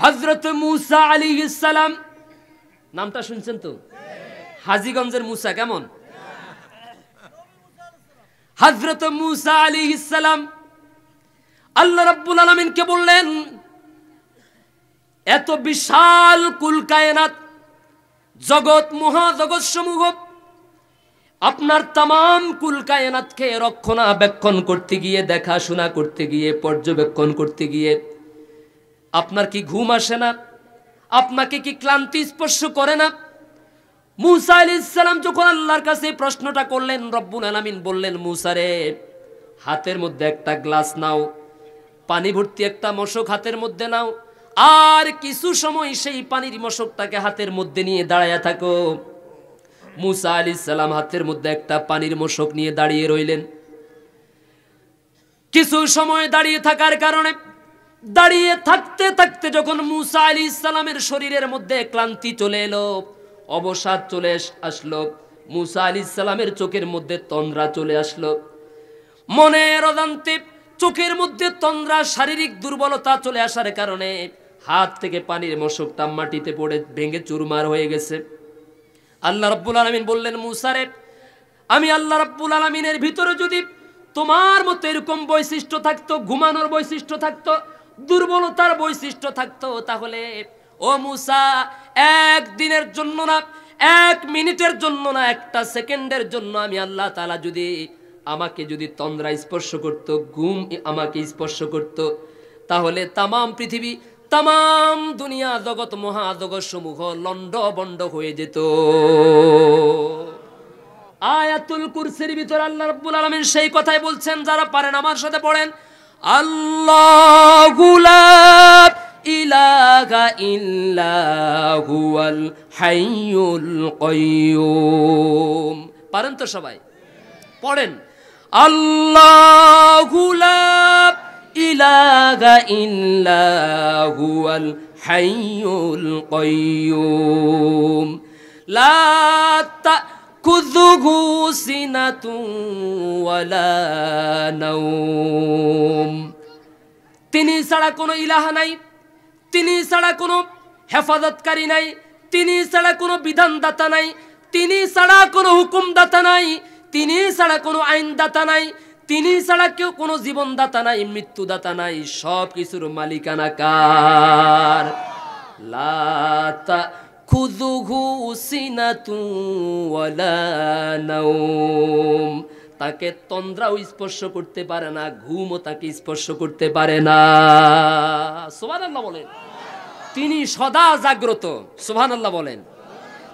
হজরত মুসা আলী ইসালাম নামটা শুনছেন তো হাজিগঞ্জের মুসা কেমন হজরত মুসা আলী ইসালাম আল্লাহ রাব্বুল আলমিনকে বললেন এত বিশাল কুল কায়নাত জগৎ মহাজগৎ সমূহ আপনার তাম কায়নাথকে রক্ষণাবেক্ষণ করতে গিয়ে দেখাশোনা করতে গিয়ে পর্যবেক্ষণ করতে গিয়ে আপনার কি ঘুম আসে না আপনাকে কি ক্লান্তি স্পর্শ করে না মুসা আলি ইসালাম যখন আল্লাহর কাছে প্রশ্নটা করলেন রব্বুল আলামিন বললেন মুসারে হাতের মধ্যে একটা গ্লাস নাও পানি ভর্তি একটা মশক হাতের মধ্যে নাও আর কিছু সময় সেই পানির মশকটাকে হাতের মধ্যে নিয়ে দাঁড়ায় থাকো মুসা আলি সালাম হাতের মধ্যে একটা পানির মোশক নিয়ে দাঁড়িয়ে রইলেন কিছু সময় দাঁড়িয়ে থাকার কারণে দাঁড়িয়ে থাকতে থাকতে যখন মুসা আলি ইসলামের শরীরের মধ্যে ক্লান্তি চলে এলো অবসাদ চলে আসলো মুসা আলি ইসলামের চোখের মধ্যে তন্দ্রা চলে আসলো মনের অদান্তে চোখের মধ্যে তন্দ্রা শারীরিক দুর্বলতা চলে আসার কারণে হাত থেকে পানির মশকটা মাটিতে পড়ে ভেঙে চুরমার হয়ে গেছে আল্লাহ রব্বুল আলমিন বললেন মুসারে আমি আল্লাহ রব্বুল আলমিনের ভিতরে যদি তোমার মতো এরকম বৈশিষ্ট্য থাকতো ঘুমানোর বৈশিষ্ট্য থাকতো দুর্বলতার বৈশিষ্ট্য থাকতো তাহলে ও মুসা একদিনের জন্য না এক মিনিটের জন্য না একটা সেকেন্ডের জন্য আমি আল্লাহ তালা যদি আমাকে যদি তন্দ্রা স্পর্শ করত ঘুম আমাকে স্পর্শ করত তাহলে তাম পৃথিবী তাম দুনিয়া জগৎ মহাজগৎ সমূহ লন্ড বন্ড হয়ে যেত আয়াতুল কুরসির ভিতর আল্লাহ রাব্বুল আলামিন সেই কথাই বলছেন যারা পারেন আমার সাথে পড়েন আল্লাহু লা ইলাহা ইল্লা হাইয়ুল কাইয়ুম পারেন তো সবাই পড়েন আল্লাহু লা ইলাহা ইল্লা হুয়াল হাইয়ুল কাইয়ুম লা তাকুযুহু সিনাতুন ওয়ালা তিনি ছাড়া কোনো ইলাহা নাই তিনি ছাড়া কোনো হেফাজতকারী নাই তিনি ছাড়া কোনো বিধানদাতা নাই তিনি ছাড়া কোনো হুকুমদাতা নাই তিনি ছাড়া কোনো আইনদাতা নাই তিনি ছাড়া কেউ কোনো জীবনদাতা নাই মৃত্যুদাতা নাই সব কিছুর মালিকানা কার লাতা তাকে তন্দ্রাও স্পর্শ করতে পারে না ঘুমও তাকে স্পর্শ করতে পারে না সোহান আল্লাহ বলেন তিনি সদা জাগ্রত সোহান আল্লাহ বলেন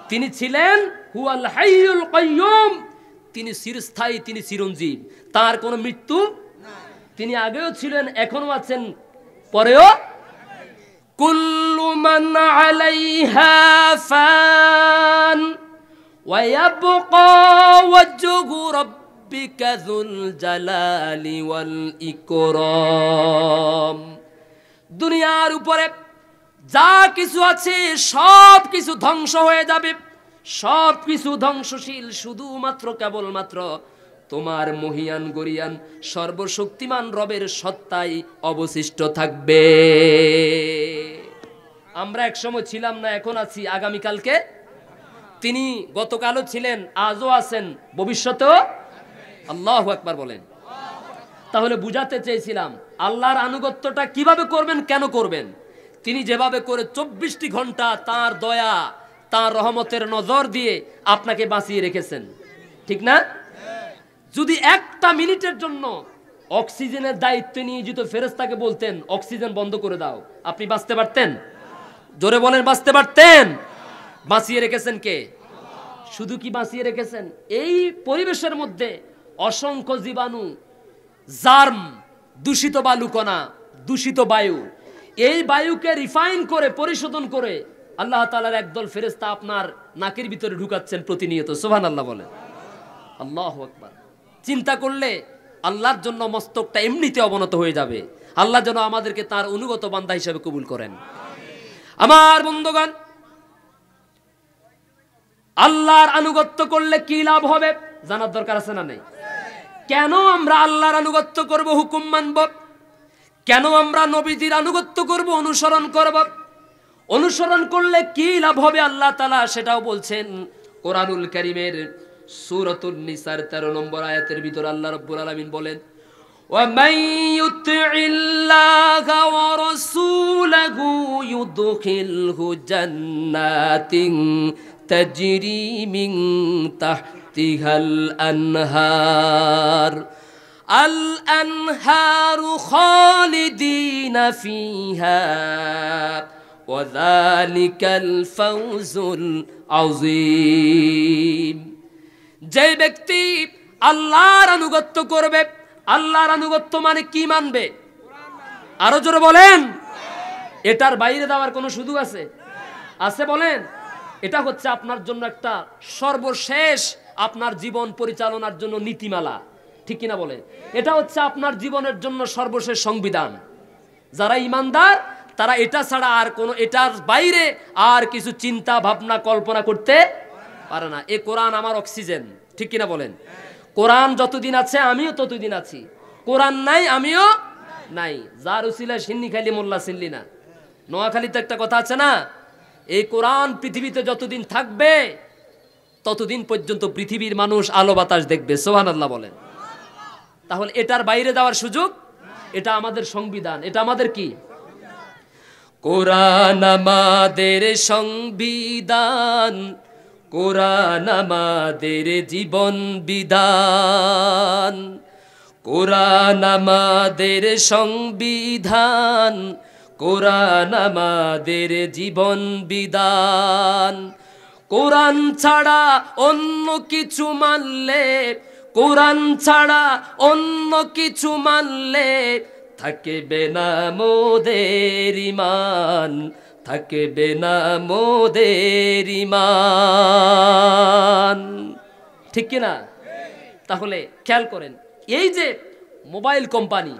তিনি ছিলেন হুয়াল হাইয়ুল কয়ুম তিনি চিরস্থায়ী তিনি চিরঞ্জীব তার কোনো মৃত্যু তিনি আগেও ছিলেন এখনো আছেন পরেও কুল্লুমান দুনিয়ার উপরে যা কিছু আছে সব কিছু ধ্বংস হয়ে যাবে সব কিছু ধ্বংসশীল শুধুমাত্র কেবলমাত্র তোমার মহিয়ান গরিয়ান সর্বশক্তিমান রবের সত্তাই অবশিষ্ট থাকবে আমরা একসময় ছিলাম না এখন আছি আগামীকালকে তিনি গতকালও ছিলেন আজও আছেন ভবিষ্যতেও আল্লাহ একবার বলেন তাহলে বুঝাতে চেয়েছিলাম আল্লাহর আনুগত্যটা কিভাবে করবেন কেন করবেন তিনি যেভাবে করে চব্বিশটি ঘন্টা তার দয়া তার রহমতের নজর দিয়ে আপনাকে বাঁচিয়ে রেখেছেন ঠিক না যদি একটা মিনিটের জন্য অক্সিজেনের দায়িত্ব নিয়ে নিয়োজিত ফেরেস্তাকে বলতেন অক্সিজেন বন্ধ করে দাও আপনি বাঁচতে পারতেন জোরে বলেন বাঁচতে পারতেন বাঁচিয়ে রেখেছেন কে শুধু কি বাঁচিয়ে রেখেছেন এই পরিবেশের মধ্যে অসংখ্য জীবাণু জার্ম দূষিত বালুকণা দূষিত বায়ু এই বায়ুকে রিফাইন করে পরিশোধন করে আল্লাহ তালার একদল ফেরেস্তা আপনার নাকের ভিতরে ঢুকাচ্ছেন প্রতিনিয়ত সোহান আল্লাহ বলেন আল্লাহ আকবার চিন্তা করলে আল্লাহর জন্য মস্তকটা এমনিতে অবনত হয়ে যাবে আল্লাহ যেন আমাদেরকে তার অনুগত বান্দা হিসেবে কবুল করেন আমার বন্ধুগণ আল্লাহর আনুগত্য করলে কি লাভ হবে জানার দরকার আছে না নেই কেন আমরা আল্লাহর আনুগত্য করব হুকুম মানব কেন আমরা নবীদের আনুগত্য করব অনুসরণ করব অনুসরণ করলে কি লাভ হবে আল্লাহ তালা সেটাও বলছেন কোরআনুল করিমের সুরতুল নিসার তেরো নম্বর تربية ভিতর الله رب العالمين বলেন ومن يطع الله ورسوله يدخله جنات تجري من تحتها الأنهار الأنهار خالدين فيها وذلك الفوز العظيم যে ব্যক্তি আল্লাহর আনুগত্য করবে আল্লাহর আনুগত্য মানে কি মানবে আরো জোরে বলেন এটার বাইরে দেওয়ার কোনো সুযোগ আছে আছে বলেন এটা হচ্ছে আপনার জন্য একটা সর্বশেষ আপনার জীবন পরিচালনার জন্য নীতিমালা ঠিক কিনা বলে এটা হচ্ছে আপনার জীবনের জন্য সর্বশেষ সংবিধান যারা ইমানদার তারা এটা ছাড়া আর কোনো এটার বাইরে আর কিছু চিন্তা ভাবনা কল্পনা করতে পারে না এ কোরআন আমার অক্সিজেন ঠিক কিনা বলেন কোরআন যতদিন আছে আমিও ততদিন আছি কোরআন নাই আমিও নাই যার উসিলা সিন্নি খালি মোল্লা সিল্লি না নোয়াখালীতে একটা কথা আছে না এই কোরআন পৃথিবীতে যতদিন থাকবে ততদিন পর্যন্ত পৃথিবীর মানুষ আলো বাতাস দেখবে সোহান আল্লাহ বলেন তাহলে এটার বাইরে যাওয়ার সুযোগ এটা আমাদের সংবিধান এটা আমাদের কি কোরআন আমাদের সংবিধান কোরআন আমাদের জীবন বিধান কোরআন আমাদের সংবিধান কোরআন আমাদের জীবন বিধান কোরআন ছাড়া অন্য কিছু মানলে কোরআন ছাড়া অন্য কিছু মানলে থাকবে না মোদের ইমান থাকবে না মোদের ইমান ঠিক কিনা তাহলে খেয়াল করেন এই যে মোবাইল কোম্পানি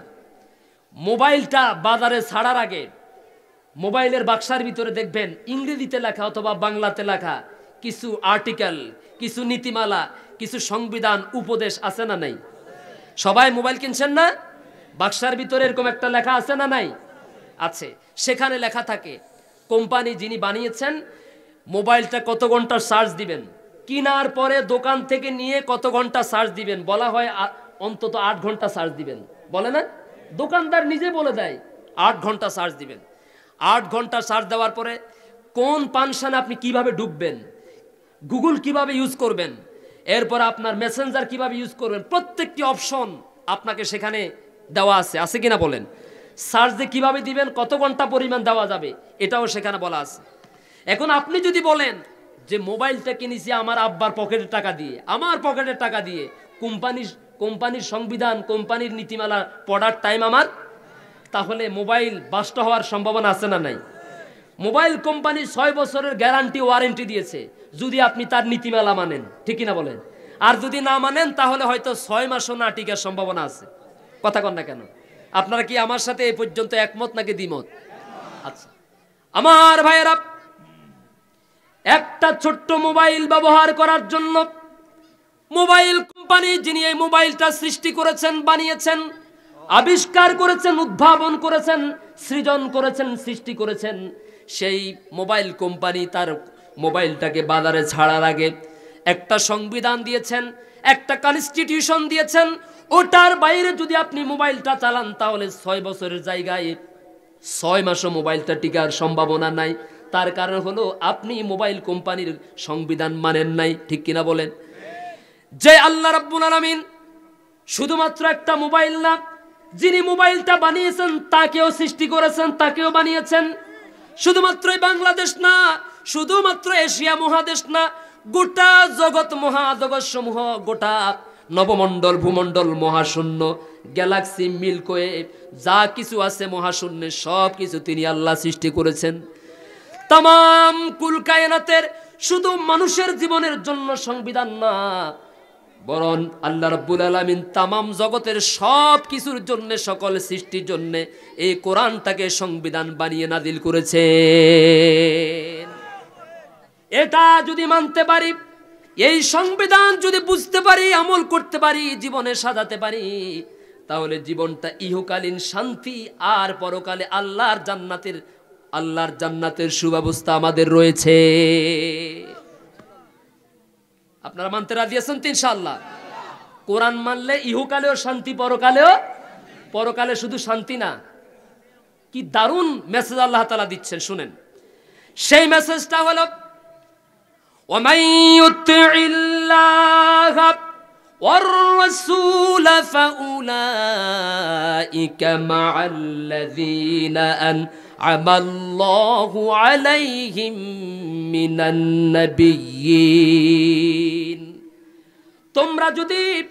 মোবাইলটা বাজারে ছাড়ার আগে মোবাইলের বাক্সার ভিতরে দেখবেন ইংরেজিতে লেখা অথবা বাংলাতে লেখা কিছু আর্টিকেল কিছু নীতিমালা কিছু সংবিধান উপদেশ আছে না নাই সবাই মোবাইল কিনছেন না বাক্সার ভিতরে এরকম একটা লেখা আছে না নাই আছে সেখানে লেখা থাকে কোম্পানি যিনি বানিয়েছেন মোবাইলটা কত ঘন্টা চার্জ দিবেন কিনার পরে দোকান থেকে নিয়ে কত ঘন্টা চার্জ দিবেন বলা হয় অন্তত আট ঘন্টা চার্জ দিবেন বলে না দোকানদার নিজে বলে দেয় আট ঘন্টা চার্জ দিবেন আট ঘন্টা চার্জ দেওয়ার পরে কোন পানশানে আপনি কিভাবে ডুববেন গুগল কিভাবে ইউজ করবেন এরপর আপনার মেসেঞ্জার কিভাবে ইউজ করবেন প্রত্যেকটি অপশন আপনাকে সেখানে দেওয়া আছে আছে কিনা বলেন সার্জ দিয়ে কীভাবে দিবেন কত ঘন্টা পরিমাণ দেওয়া যাবে এটাও সেখানে বলা আছে এখন আপনি যদি বলেন যে মোবাইলটা কিনেছি আমার আব্বার পকেটের টাকা দিয়ে আমার পকেটের টাকা দিয়ে কোম্পানির কোম্পানির সংবিধান কোম্পানির নীতিমালা পড়ার টাইম আমার তাহলে মোবাইল বাস্ট হওয়ার সম্ভাবনা আছে না নাই মোবাইল কোম্পানি ছয় বছরের গ্যারান্টি ওয়ারেন্টি দিয়েছে যদি আপনি তার নীতিমালা মানেন ঠিক না বলেন আর যদি না মানেন তাহলে হয়তো ছয় মাসও না টিকার সম্ভাবনা আছে কথা কন না কেন আপনারা কি আমার সাথে এই পর্যন্ত একমত নাকি দ্বিমত আচ্ছা আমার ভাইয়েরা একটা ছোট্ট মোবাইল ব্যবহার করার জন্য মোবাইল কোম্পানি যিনি এই মোবাইলটা সৃষ্টি করেছেন বানিয়েছেন আবিষ্কার করেছেন উদ্ভাবন করেছেন সৃজন করেছেন সৃষ্টি করেছেন সেই মোবাইল কোম্পানি তার মোবাইলটাকে বাজারে ছাড়ার আগে একটা সংবিধান দিয়েছেন একটা কনস্টিটিউশন দিয়েছেন ওটার বাইরে যদি আপনি মোবাইলটা চালান তাহলে ছয় বছরের জায়গায় ছয় মাসও মোবাইলটা টিকার সম্ভাবনা নাই তার কারণ হলো আপনি মোবাইল কোম্পানির সংবিধান মানেন নাই ঠিক কিনা বলেন যে আল্লাহ রাব্বুল আলামিন শুধুমাত্র একটা মোবাইল না যিনি মোবাইলটা বানিয়েছেন তাকেও সৃষ্টি করেছেন তাকেও বানিয়েছেন শুধুমাত্র বাংলাদেশ না শুধুমাত্র এশিয়া মহাদেশ না গোটা জগৎ মহাজগৎ সমূহ গোটা নবমণ্ডল ভূমণ্ডল মহাশূন্য গ্যালাক্সি মিল্কোয়ে যা কিছু আছে মহাশূন্যে সব কিছু তিনি আল্লাহ সৃষ্টি করেছেন তাম কায়নাতের শুধু মানুষের জীবনের জন্য সংবিধান না বরং আল্লাহ রব্বুল আলমিন তামাম জগতের সব কিছুর জন্যে সকল সৃষ্টির জন্যে এই কোরআনটাকে সংবিধান বানিয়ে নাদিল করেছে এটা যদি মানতে পারি এই সংবিধান যদি বুঝতে পারি আমল করতে পারি জীবনে সাজাতে পারি তাহলে জীবনটা ইহকালীন শান্তি আর পরকালে আল্লাহর জান্নাতের আল্লাহর জান্নাতের সুব্যবস্থা আমাদের রয়েছে আপনারা মানতে রাজি আছেন তো ইনশাল্লাহ কোরআন মানলে ইহকালেও শান্তি পরকালেও পরকালে শুধু শান্তি না কি দারুণ মেসেজ আল্লাহ তালা দিচ্ছেন শুনেন সেই মেসেজটা হলো ومن يطع الله والرسول فأولئك مع الذين أنعم الله عليهم من النبيين ثم رجديب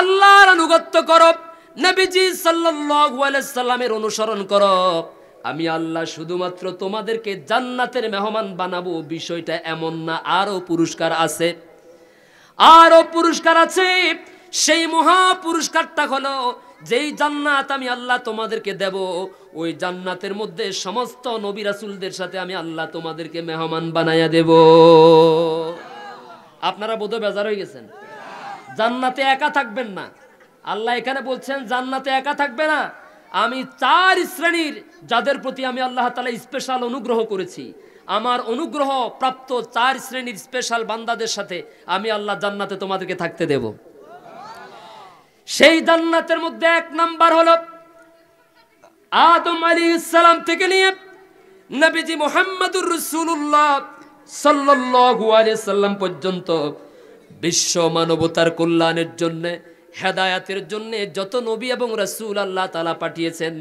الله رنغت قرب نبي جي صلى الله عليه وسلم رنشرن قرب আমি আল্লাহ শুধুমাত্র তোমাদেরকে জান্নাতের মেহমান বানাবো বিষয়টা এমন না আরও পুরস্কার আছে আরও পুরস্কার আছে সেই মহা পুরস্কারটা হলো যেই জান্নাত আমি আল্লাহ তোমাদেরকে দেব ওই জান্নাতের মধ্যে সমস্ত নবী রাসুলদের সাথে আমি আল্লাহ তোমাদেরকে মেহমান বানাইয়া দেব আপনারা বোধ বেজার হয়ে গেছেন জান্নাতে একা থাকবেন না আল্লাহ এখানে বলছেন জান্নাতে একা থাকবে না আমি চার শ্রেণীর যাদের প্রতি আমি আল্লাহ তালা স্পেশাল অনুগ্রহ করেছি আমার অনুগ্রহ প্রাপ্ত চার শ্রেণীর স্পেশাল বান্দাদের সাথে আমি আল্লাহ জান্নাতে তোমাদেরকে থাকতে দেব সেই জান্নাতের মধ্যে এক নাম্বার হলো আদম আলী ইসলাম থেকে নিয়ে নবীজি মোহাম্মদুর রসুল্লাহ সাল্লাহ আলিয়া সাল্লাম পর্যন্ত বিশ্ব মানবতার কল্যাণের জন্যে হেদায়াতের জন্য যত নবী এবং রাসুল আল্লাহ তালা পাঠিয়েছেন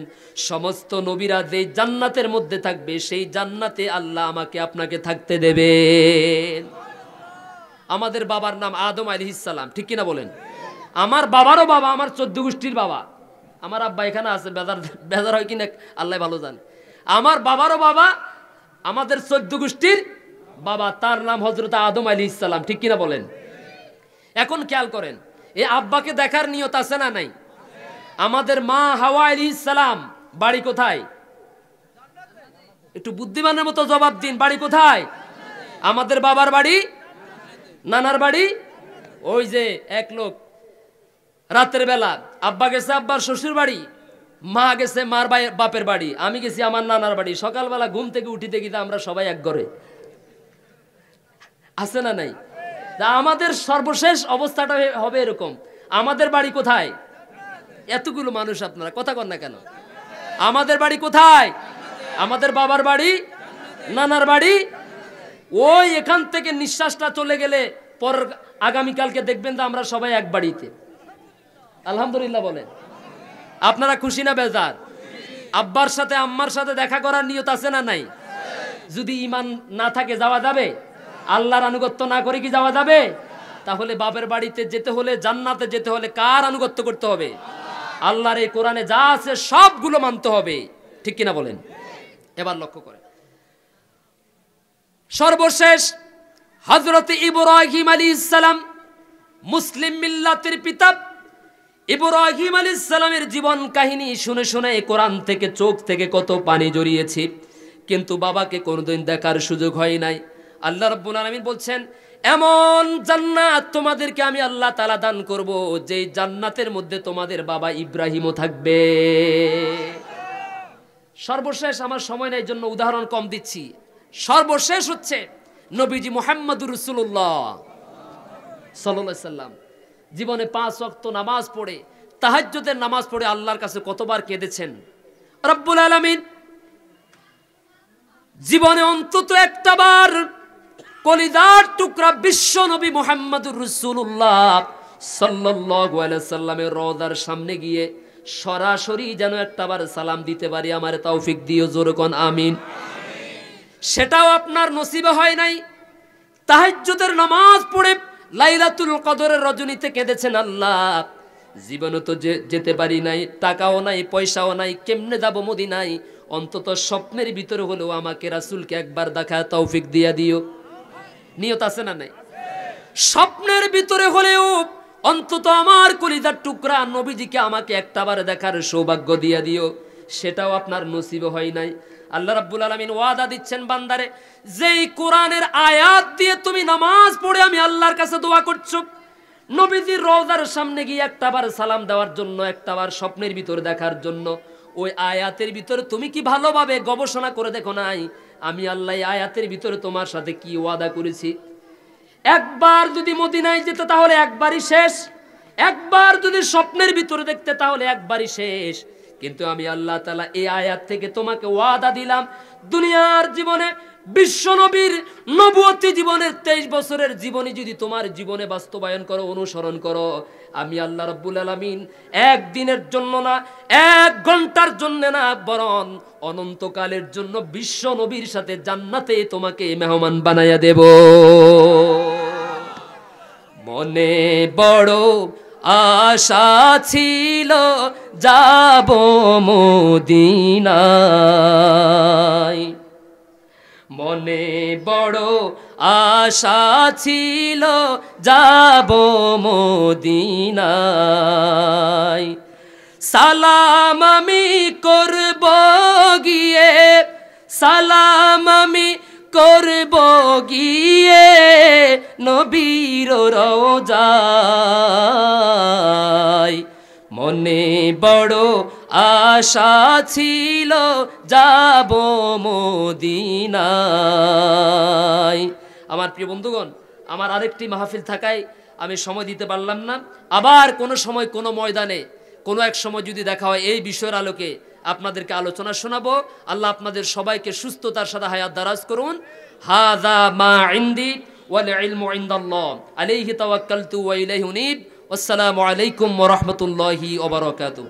সমস্ত নবীরা যে জান্নাতের মধ্যে থাকবে সেই জান্নাতে আল্লাহ আমাকে আপনাকে থাকতে দেবে আমাদের বাবার নাম আদম আলি ইসালাম ঠিক কিনা বলেন আমার বাবারও বাবা আমার চোদ্দ গোষ্ঠীর বাবা আমার আব্বা এখানে আছে বেজার বেজার হয় কিনা আল্লাহ ভালো জানে আমার বাবারও বাবা আমাদের চোদ্দ গোষ্ঠীর বাবা তার নাম হজরত আদম আলি ইসালাম ঠিক কিনা বলেন এখন খেয়াল করেন এ আব্বাকে দেখার নিয়ত আছে না নাই আমাদের মা হাওয়া আলি সালাম বাড়ি কোথায় একটু বুদ্ধিমানের মতো জবাব দিন বাড়ি কোথায় আমাদের বাবার বাড়ি নানার বাড়ি ওই যে এক লোক রাতের বেলা আব্বা গেছে আব্বার শ্বশুর বাড়ি মা গেছে মার বাপের বাড়ি আমি গেছি আমার নানার বাড়ি সকালবেলা ঘুম থেকে উঠিতে গিয়ে আমরা সবাই এক ঘরে আছে না নাই তা আমাদের সর্বশেষ অবস্থাটা হবে এরকম আমাদের বাড়ি কোথায় এতগুলো মানুষ আপনারা কথা কন না কেন আমাদের বাড়ি কোথায় আমাদের বাবার বাড়ি নানার বাড়ি ওই এখান থেকে নিঃশ্বাসটা চলে গেলে পর আগামীকালকে দেখবেন তো আমরা সবাই এক বাড়িতে আলহামদুলিল্লাহ বলেন আপনারা খুশি না বেজার আব্বার সাথে আম্মার সাথে দেখা করার নিয়ত আছে না নাই যদি ইমান না থাকে যাওয়া যাবে আল্লাহর আনুগত্য না করে কি যাওয়া যাবে তাহলে বাপের বাড়িতে যেতে হলে জান্নাতে যেতে হলে কার আনুগত্য করতে হবে আল্লাহর এই কোরআনে যা আছে সবগুলো মানতে হবে ঠিক কিনা বলেন এবার লক্ষ্য করে সর্বশেষ হজরত ইব্রাহিম আলী ইসলাম মুসলিম মিল্লাতের পিতা ইব্রাহিম আলী ইসলামের জীবন কাহিনী শুনে শুনে কোরআন থেকে চোখ থেকে কত পানি জড়িয়েছি কিন্তু বাবাকে কোনোদিন দেখার সুযোগ হয় নাই আল্লাহ রব্বুল আলমিন বলছেন এমন জান্নাত তোমাদেরকে আমি আল্লাহ তালা দান করব যে জান্নাতের মধ্যে তোমাদের বাবা ইব্রাহিমও থাকবে সর্বশেষ আমার সময় নেই জন্য উদাহরণ কম দিচ্ছি সর্বশেষ হচ্ছে নবীজি মোহাম্মদুর রসুল্লাহ সাল্লাম জীবনে পাঁচ অক্ত নামাজ পড়ে তাহাজ্যদের নামাজ পড়ে আল্লাহর কাছে কতবার কেঁদেছেন রব্বুল আলমিন জীবনে অন্তত একটা বার কলিদার টুকরা বিশ্ব নবী মোহাম্মদুর রসুল্লাহ সাল্লাহ সাল্লামের রদার সামনে গিয়ে সরাসরি যেন একটাবার সালাম দিতে পারি আমার তৌফিক দিও জোরকন আমিন সেটাও আপনার নসিবে হয় নাই তাহাজ্যদের নামাজ পড়ে লাইলাতুল কদরের রজনীতে কেঁদেছেন আল্লাহ জীবনে তো যেতে পারি নাই টাকাও নাই পয়সাও নাই কেমনে যাব নাই অন্তত স্বপ্নের ভিতরে হলেও আমাকে রাসুলকে একবার দেখা তৌফিক দিয়া দিও নিয়ত আছে না নাই স্বপ্নের ভিতরে হলেও অন্তত আমার কলিদার টুকরা নবীজিকে আমাকে একটাবার দেখার সৌভাগ্য দিয়া দিও সেটাও আপনার নসিব হয় নাই আল্লাহ রাব্বুল আলমিন ওয়াদা দিচ্ছেন বান্দারে যেই কোরআনের আয়াত দিয়ে তুমি নামাজ পড়ে আমি আল্লাহর কাছে দোয়া করছো নবীজির রওজার সামনে গিয়ে একটাবার সালাম দেওয়ার জন্য একটাবার স্বপ্নের ভিতরে দেখার জন্য ওই আয়াতের ভিতরে তুমি কি ভালোভাবে গবেষণা করে দেখো নাই আমি আল্লাহ আয়াতের ভিতরে তোমার সাথে কি ওয়াদা করেছি একবার যদি মদিনায় যেতে তাহলে একবারই শেষ একবার যদি স্বপ্নের ভিতরে দেখতে তাহলে একবারই শেষ কিন্তু আমি আল্লাহ তালা এই আয়াত থেকে তোমাকে ওয়াদা দিলাম দুনিয়ার জীবনে বিশ্বনবীর নবতী জীবনের তেইশ বছরের জীবনী যদি তোমার জীবনে বাস্তবায়ন করো অনুসরণ করো আমি আল্লাহ রব্বুল আলমিন একদিনের জন্য না এক ঘন্টার জন্য না বরণ অনন্তকালের জন্য বিশ্ব নবীর সাথে জান্নাতে তোমাকে মেহমান বানাইয়া দেব মনে বড় আশা ছিল যাব মদিনায় মনে বড় আশা ছিল যাব মদিনায় সালাম আমি করব গিয়ে সালাম আমি করব গিয়ে নবীর রোজায় মনে বড় আশা ছিল যাব মদিনায় আমার প্রিয় বন্ধুগণ আমার আরেকটি মাহফিল থাকায় আমি সময় দিতে পারলাম না আবার কোনো সময় কোনো ময়দানে কোনো এক সময় যদি দেখা হয় এই বিষয়ের আলোকে আপনাদেরকে আলোচনা শোনাবো আল্লাহ আপনাদের সবাইকে সুস্থতার সাথে হায়াত দারাজ করুন হাজা মা ইন্দি আলাইহি عند الله عليه توكلت وإليه نيب والسلام عليكم ورحمة الله